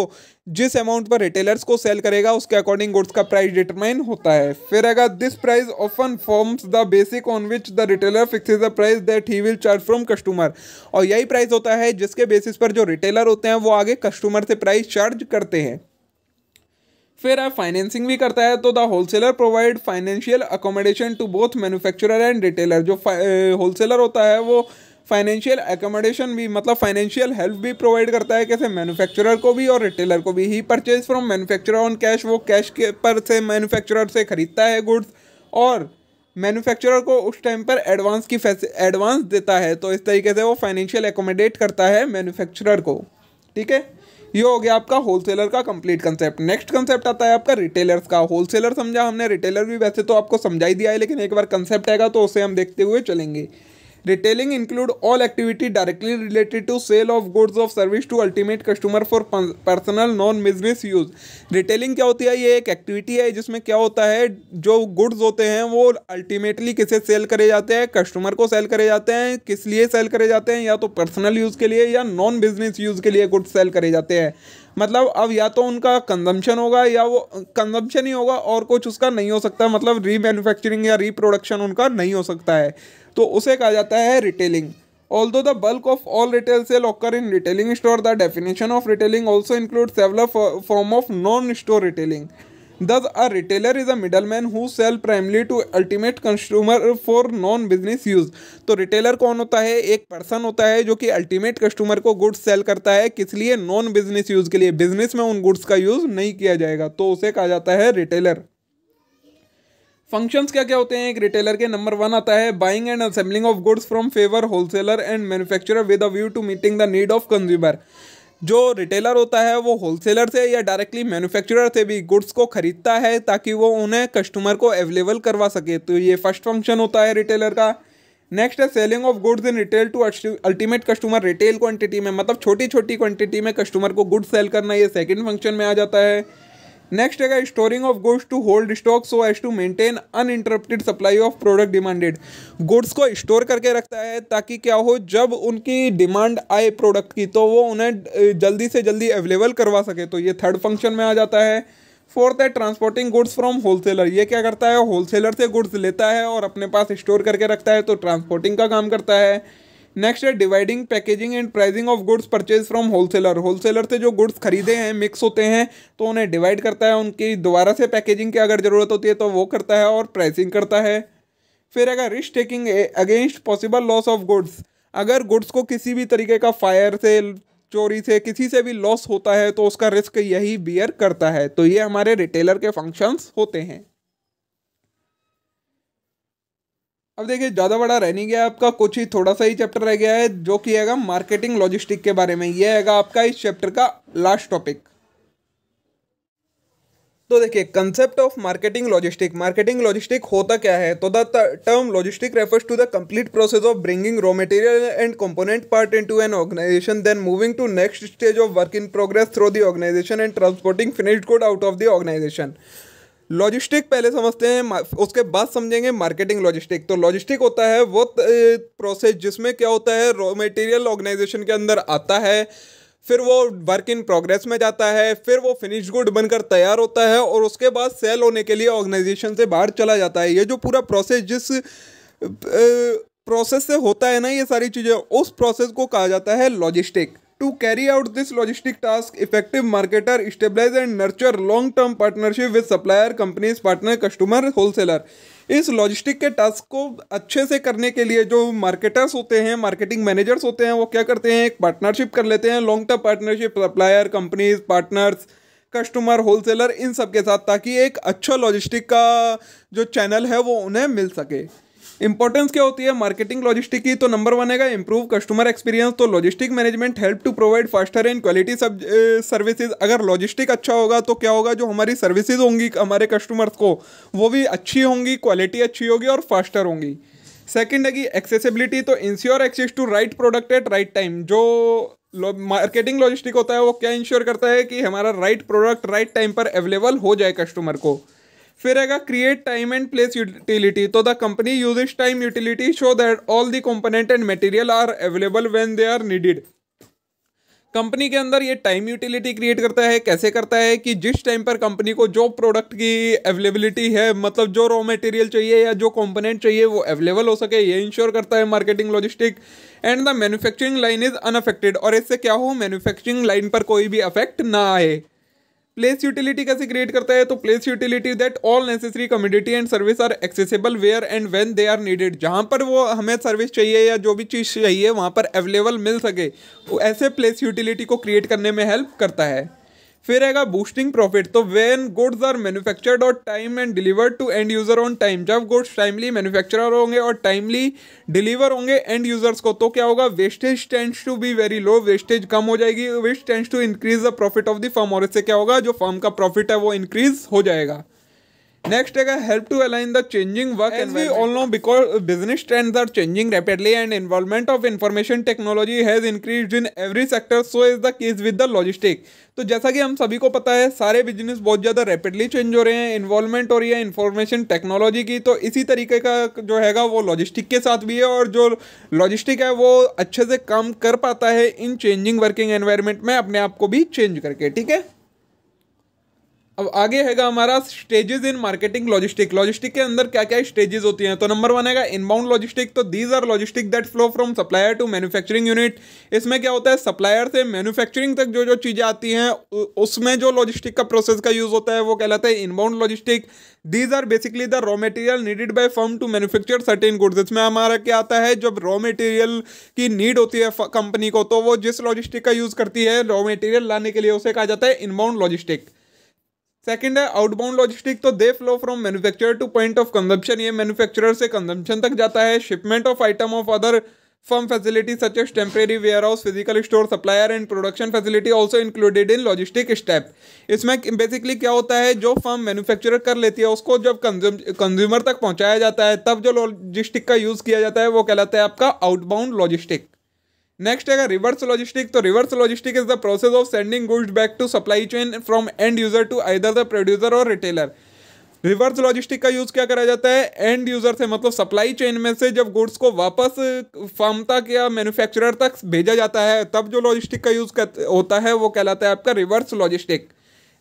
जिस अमाउंट पर रिटेलर्स को सेल करेगा उसके अकॉर्डिंग गुड्स का प्राइस डिटरमाइन होता है फिर अगर this price often forms the basis on which the retailer fixes the price that he will charge from customer और यही प्राइस होता है जिसके बेसिस पर जो रिटेलर होते हैं वो आगे कस्टमर से प्राइस चार्ज करते हैं फिर है फाइनेंसिंग भी करता है तो the wholesaler provide financial accommodation to both manufacturer and retailer जो होलसेलर होता है वो फाइनेंशियल एकोमोडेशन भी मतलब फाइनेंशियल हेल्प भी प्रोवाइड करता है कैसे मैन्युफैक्चरर को भी और रिटेलर को भी he purchase from manufacturer on cash वो कैश के पर से मैन्युफैक्चरर से खरीदता है गुड्स और मैन्युफैक्चरर को उस टाइम पर एडवांस की एडवांस देता है तो इस तरीके से वो फाइनेंशियल एकोमोडेट करता है मैन्युफैक्चरर को ठीक है ये हो गया आपका होलसेलर का कंप्लीट कंसेप्ट नेक्स्ट कंसेप्ट आता है आपका रिटेलर्स का होलसेलर समझा हमने रिटेलर भी वैसे तो आपको समझाई दिया है लेकिन एक बार कंसेप्ट आएगा तो उसे हम देखते हुए चलेंगे retailing include all activity directly related to sale of goods of service to ultimate customer for personal non business use retailing क्या होती है ये एक एक्टिविटी है जिसमें क्या होता है जो गुड्स होते हैं वो अल्टीमेटली किसे सेल करे जाते हैं कस्टमर को सेल करे जाते हैं किस लिए सेल करे जाते हैं या तो पर्सनल यूज़ के लिए या नॉन बिजनेस यूज़ के लिए गुड्स सेल करे जाते हैं मतलब अब या तो उनका कंजम्पशन होगा या वो कंजम्पशन ही होगा और कुछ उसका नहीं हो सकता मतलब रीमैन्युफैक्चरिंग या रीप्रोडक्शन उनका नहीं हो सकता है तो उसे कहा जाता है retailing although the bulk of all retail sale occur in retailing store the definition of retailing also include several form of non store retailing thus a retailer is a middle man who sell primarily to ultimate customer for non business use तो retailer कौन होता है एक person होता है जो कि ultimate customer को गुड्स सेल करता है किस लिए नॉन बिजनेस यूज के लिए बिजनेस में उन गुड्स का यूज नहीं किया जाएगा तो उसे कहा जाता है रिटेलर फंक्शंस क्या क्या होते हैं एक रिटेलर के नंबर वन आता है buying and assembling of goods from favour wholesaler and manufacturer with a view to meeting the need of consumer जो रिटेलर होता है वो होलसेलर से या डायरेक्टली मैन्युफैक्चरर से भी गुड्स को खरीदता है ताकि वो उन्हें कस्टमर को अवेलेबल करवा सके तो ये फर्स्ट फंक्शन होता है रिटेलर का नेक्स्ट है selling of goods in retail to ultimate customer retail quantity में मतलब छोटी छोटी क्वांटिटी में कस्टमर को गुड्स सेल करना ये सेकंड फंक्शन में आ जाता है नेक्स्ट है storing of goods to hold stock so as to maintain uninterrupted supply of product demanded goods को स्टोर करके रखता है ताकि क्या हो जब उनकी डिमांड आए प्रोडक्ट की तो वो उन्हें जल्दी से जल्दी अवेलेबल करवा सके तो ये थर्ड फंक्शन में आ जाता है फोर्थ है ट्रांसपोर्टिंग गुड्स फ्रॉम होलसेलर ये क्या करता है होलसेलर से गुड्स लेता है और अपने पास स्टोर करके रखता है तो ट्रांसपोर्टिंग का काम करता है नेक्स्ट है dividing packaging and pricing of goods purchase from wholesaler wholesaler से जो गुड्स खरीदे हैं मिक्स होते हैं तो उन्हें डिवाइड करता है उनकी दोबारा से पैकेजिंग की अगर ज़रूरत होती है तो वो करता है और प्राइसिंग करता है फिर अगर risk taking against possible loss of goods अगर गुड्स को किसी भी तरीके का फायर से चोरी से किसी से भी लॉस होता है तो उसका रिस्क यही बियर करता है तो ये हमारे रिटेलर के फंक्शंस होते हैं अब देखिए ज़्यादा बड़ा रह नहीं गया आपका कुछ ही थोड़ा सा ही चैप्टर रह गया है जो कि है मार्केटिंग लॉजिस्टिक के बारे में ये है आपका इस चैप्टर का लास्ट टॉपिक तो देखिए concept of marketing logistic marketing logistic होता क्या है तो the term logistic refers to the complete process of bringing raw material and component part into an organisation then moving to next stage of work in progress through the organisation and transporting finished good out of the organisation logistic पहले समझते हैं उसके बाद समझेंगे marketing logistic तो logistic होता है वो प्रोसेस जिसमें क्या होता है रॉ मटेरियल ऑर्गेनाइजेशन के अंदर आता है फिर वो वर्क इन प्रोग्रेस में जाता है फिर वो फिनिश गुड बनकर तैयार होता है और उसके बाद सेल होने के लिए ऑर्गेनाइजेशन से बाहर चला जाता है ये जो पूरा प्रोसेस जिस प्रोसेस से होता है ना ये सारी चीज़ें उस प्रोसेस को कहा जाता है logistic To carry out this logistic task, effective marketer stabilise and nurture long-term partnership with supplier, companies, partner, customer, wholesaler. इस लॉजिस्टिक के टास्क को अच्छे से करने के लिए जो मार्केटर्स होते हैं मार्केटिंग मैनेजर्स होते हैं वो क्या करते हैं एक पार्टनरशिप कर लेते हैं long term partnership supplier companies partners customer wholesaler इन सब के साथ ताकि एक अच्छा लॉजिस्टिक का जो चैनल है वो उन्हें मिल सके इंपॉर्टेंस क्या होती है मार्केटिंग लॉजिस्टिक की तो नंबर वन है इंप्रूव कस्टमर एक्सपीरियंस तो logistic management help to provide faster and quality सब सर्विसेज अगर लॉजिस्टिक अच्छा होगा तो क्या होगा जो हमारी सर्विसेज होंगी हमारे कस्टमर्स को वो भी अच्छी होंगी क्वालिटी अच्छी होगी और फास्टर होंगी सेकेंड है कि एक्सेसिबिलिटी तो ensure access to right product at right time जो मार्केटिंग लॉजिस्टिक होता है वो क्या इंश्योर करता है कि हमारा राइट प्रोडक्ट राइट टाइम पर अवेलेबल हो जाए कस्टमर को फिर है create time and place utility तो the company uses time utility so that all the component and material are available when they are needed company के अंदर ये टाइम यूटिलिटी क्रिएट करता है कैसे करता है कि जिस टाइम पर कंपनी को जो प्रोडक्ट की अवेलेबिलिटी है मतलब जो रॉ मटेरियल चाहिए या जो कंपोनेंट चाहिए वो अवेलेबल हो सके ये इंश्योर करता है marketing logistic and the manufacturing line is unaffected और इससे क्या हो मैन्युफैक्चरिंग लाइन पर कोई भी अफेक्ट ना आए प्लेस यूटिलिटी कैसे क्रिएट करता है तो place utility that all necessary community and service are accessible where and when they are needed जहाँ पर वो हमें सर्विस चाहिए या जो भी चीज़ चाहिए वहाँ पर अवेलेबल मिल सके वो ऐसे प्लेस यूटिलिटी को क्रिएट करने में हेल्प करता है फिर रहेगा बूस्टिंग प्रॉफिट तो वेन गुड्स आर मैनुफैक्चर्ड और time and delivered to end user on time जब गुड्स टाइमली मैनुफैक्चर होंगे और टाइमली डिलीवर होंगे एंड यूजर्स को तो क्या होगा wastage tends to be very low wastage कम हो जाएगी waste tends to increase the profit of the firm और इससे क्या होगा जो फर्म का प्रॉफिट है वो इंक्रीज हो जाएगा नेक्स्ट है help to align the changing work and we all know because business trends are changing rapidly and involvement of information technology has increase in every sector so is the case with the logistic तो जैसा कि हम सभी को पता है सारे business बहुत ज़्यादा रैपिडली चेंज हो रहे हैं इन्वॉल्वमेंट हो रही है इन्फॉर्मेशन टेक्नोलॉजी की तो इसी तरीके का जो है वो लॉजिस्टिक के साथ भी है और जो लॉजिस्टिक है वो अच्छे से काम कर पाता है इन चेंजिंग वर्किंग एनवायरमेंट में अपने आप को भी चेंज करके ठीक है अब आगे हैगा हमारा stages in marketing logistic logistic के अंदर क्या क्या स्टेजेस होती हैं तो नंबर वन है इनबाउंड लॉजिस्टिक तो these are logistic that flow from supplier to manufacturing unit इसमें क्या होता है सप्लायर से मैन्युफैक्चरिंग तक जो जो चीज़ें आती हैं उसमें जो लॉजिस्टिक का प्रोसेस का यूज़ होता है वो कहलाता है inbound logistic these are basically the raw material needed by firm to manufacture certain goods इसमें हमारा क्या आता है जब रॉ मटेरियल की नीड होती है कंपनी को तो वो जिस लॉजिस्टिक का यूज़ करती है रॉ मटेरियल लाने के लिए उसे कहा जाता है इनबाउंड लॉजिस्टिक सेकंड है आउटबाउंड लॉजिस्टिक तो they flow from manufacturer to point of consumption ये मैन्युफैक्चरर से कंजम्पशन तक जाता है shipment of item of other firm facility such as temporary warehouse physical store supplier and production facility also included in logistic step इसमें basically क्या होता है जो फर्म मैन्युफैक्चर कर लेती है उसको जब कंज्यूमर तक पहुंचाया जाता है तब जो लॉजिस्टिक का यूज़ किया जाता है वो कहलाता है आपका आउटबाउंड लॉजिस्टिक नेक्स्ट है रिवर्स लॉजिस्टिक तो reverse logistic is the process of sending goods back to supply chain from end user to either the producer और रिटेलर रिवर्स लॉजिस्टिक का यूज क्या करा जाता है एंड यूजर से मतलब सप्लाई चेन में से जब गुड्स को वापस फर्म तक या मैन्युफैक्चरर तक भेजा जाता है तब जो लॉजिस्टिक का यूज होता है वो कहलाता है आपका reverse logistic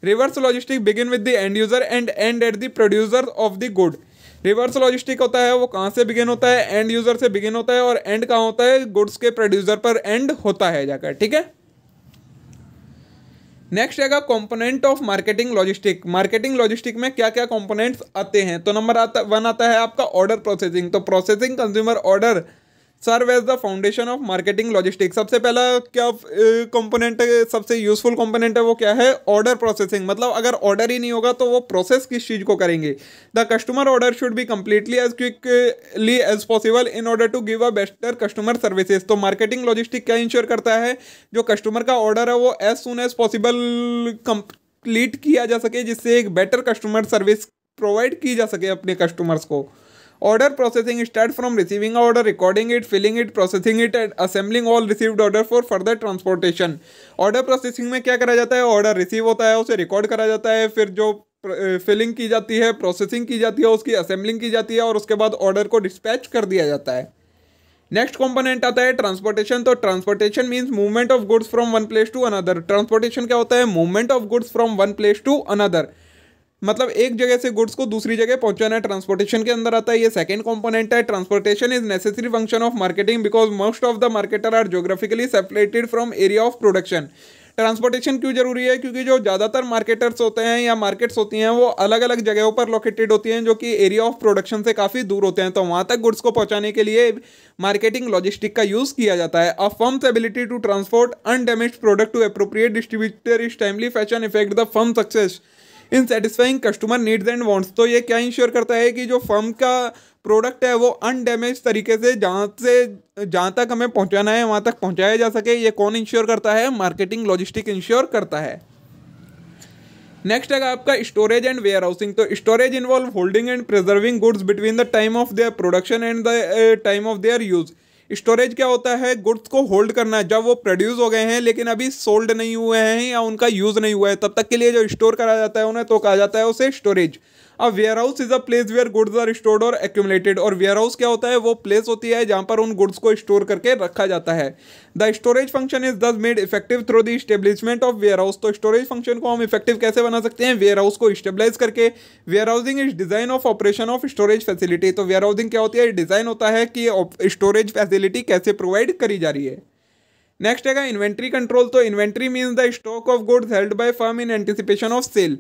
reverse logistic begin with the end user and end at the producer of the good reverse logistic होता है वो कहाँ से बिगिन होता है एंड यूजर से बिगिन होता है और एंड कहाँ होता है गुड्स के प्रोड्यूसर पर एंड होता है जाकर ठीक है नेक्स्ट आएगा component of marketing logistic marketing logistic में क्या क्या कंपोनेंट्स आते हैं तो नंबर आता वन आता है आपका ऑर्डर प्रोसेसिंग तो processing consumer order serve as the foundation of marketing logistic सबसे पहला क्या कंपोनेंट सबसे यूजफुल कंपोनेंट है वो क्या है ऑर्डर प्रोसेसिंग मतलब अगर ऑर्डर ही नहीं होगा तो वो प्रोसेस किस चीज़ को करेंगे the customer order should be completely as quickly as possible in order to give a better customer services तो मार्केटिंग लॉजिस्टिक क्या इंश्योर करता है जो कस्टमर का ऑर्डर है वो as soon as possible complete किया जा सके जिससे एक बेटर कस्टमर सर्विस प्रोवाइड की जा सके अपने कस्टमर्स को order processing start from receiving order recording it filling it processing it and assembling all receive order for further transportation order processing में क्या करा जाता है ऑर्डर रिसीव होता है उसे रिकॉर्ड करा जाता है फिर जो फिलिंग की जाती है प्रोसेसिंग की जाती है उसकी असेंबलिंग की जाती है और उसके बाद ऑर्डर को डिस्पैच कर दिया जाता है नेक्स्ट कंपोनेंट आता है ट्रांसपोर्टेशन तो transportation means movement of goods from one place to another transportation क्या होता है movement of goods from one place to another मतलब एक जगह से गुड्स को दूसरी जगह पहुंचाना ट्रांसपोर्टेशन के अंदर आता है ये सेकंड कंपोनेंट है transportation is necessary function of marketing because most of the marketer are geographically separated from area of production transportation क्यों जरूरी है क्योंकि जो ज़्यादातर मार्केटर्स होते हैं या मार्केट्स होती हैं वो अलग अलग जगहों पर लोकेटेड होती हैं जो कि एरिया ऑफ प्रोडक्शन से काफ़ी दूर होते हैं तो वहाँ तक गुड्स को पहुँचाने के लिए मार्केटिंग लॉजिस्टिक का यूज़ किया जाता है a firm's ability to transport undamaged product to appropriate distributor is timely fashion effect the firm success in satisfying customer needs and wants तो ये क्या इंश्योर करता है कि जो फर्म का प्रोडक्ट है वो अनडेमेज तरीके से जहाँ से जहाँ तक हमें पहुँचाना है वहाँ तक पहुँचाया जा सके ये कौन इंश्योर करता है मार्केटिंग लॉजिस्टिक इंश्योर करता है नेक्स्ट है आपका स्टोरेज एंड वेयर हाउसिंग तो storage involve holding and preserving goods between the time of their production and the time of their use storage क्या होता है गुड्स को होल्ड करना जब वो प्रोड्यूस हो गए हैं लेकिन अभी सोल्ड नहीं हुए हैं या उनका यूज़ नहीं हुआ है तब तक के लिए जो स्टोर करा जाता है उन्हें तो कहा जाता है उसे स्टोरेज अब warehouse is a place where goods are stored और एक्यूमलेटेड और वेयर हाउस क्या होता है वो प्लेस होती है जहाँ पर उन गुड्स को स्टोर करके रखा जाता है the storage function is thus made effective through the establishment of warehouse तो स्टोरेज फंक्शन को हम इफेक्टिव कैसे बना सकते हैं वेयर हाउस को स्टेबलाइज करके warehousing is design of operation of storage facility तो वेयर हाउसिंग क्या होती है डिजाइन होता है कि स्टोरेज फैसिलिटी कैसे प्रोवाइड करी जा रही है नेक्स्ट है इन्वेंट्री कंट्रोल तो inventory means the stock of goods held by firm in anticipation of sale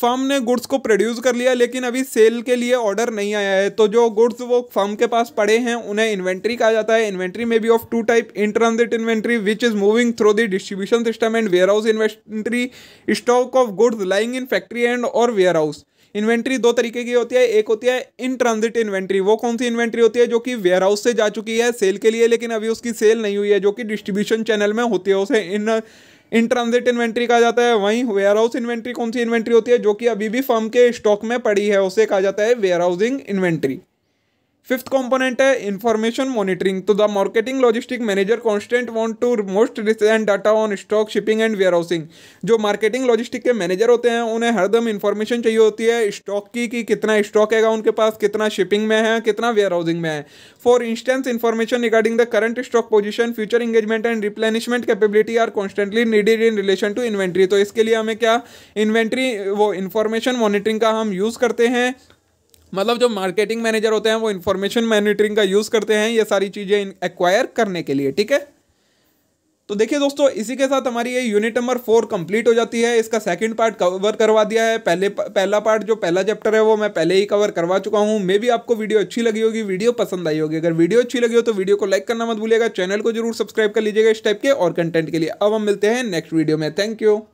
firm ने गुड्स को प्रोड्यूस कर लिया लेकिन अभी सेल के लिए ऑर्डर नहीं आया है तो जो गुड्स वो फर्म के पास पड़े हैं उन्हें इन्वेंट्री कहा जाता है इन्वेंट्री में भी of two type in transit inventory which is moving through the distribution system and warehouse inventory stock of goods lying in factory and और वेयर हाउस इन्वेंट्री दो तरीके की होती है एक होती है इन ट्रांजिट इन्वेंट्री वो कौन सी इन्वेंट्री होती है जो कि वेयर हाउस से जा चुकी है सेल के लिए लेकिन अभी उसकी सेल नहीं हुई है जो कि डिस्ट्रीब्यूशन चैनल में होती है उसे इन इन ट्रांजिट इन्वेंट्री कहा जाता है वहीं वेयर हाउस इन्वेंट्री कौन सी इन्वेंट्री होती है जो कि अभी भी फर्म के स्टॉक में पड़ी है उसे कहा जाता है warehousing inventory fifth component है इन्फॉर्मेशन मॉनिटरिंग तो the marketing logistic manager constant want to most recent data on stock shipping and warehousing जो मार्केटिंग लॉजिस्टिक के मैनेजर होते हैं उन्हें हरदम इन्फॉर्मेशन चाहिए होती है स्टॉक की कि कितना स्टॉक हैगा उनके पास कितना शिपिंग में है कितना वेयर हाउसिंग में है for instance information regarding the current stock position future engagement and replenishment capability are constantly needed in relation to inventory तो इसके लिए हमें क्या इन्वेंट्री वो इन्फॉर्मेशन मॉनिटरिंग का हम यूज़ करते हैं मतलब जो मार्केटिंग मैनेजर होते हैं वो इन्फॉर्मेशन मैनिटरिंग का यूज़ करते हैं ये सारी चीज़ें एक्वायर करने के लिए ठीक है तो देखिए दोस्तों इसी के साथ हमारी ये यूनिट नंबर फोर कंप्लीट हो जाती है इसका सेकंड पार्ट कवर करवा दिया है पहले पहला पार्ट जो पहला चैप्टर है वो मैं पहले ही कवर करवा चुका हूँ मे भी आपको वीडियो अच्छी लगी होगी वीडियो पसंद आई होगी अगर वीडियो अच्छी लगी हो तो वीडियो को लाइक करना मत भूलिएगा चैनल को जरूर सब्सक्राइब कर लीजिएगा इस टाइप के और कंटेंट के लिए अब हम मिलते हैं नेक्स्ट वीडियो में थैंक यू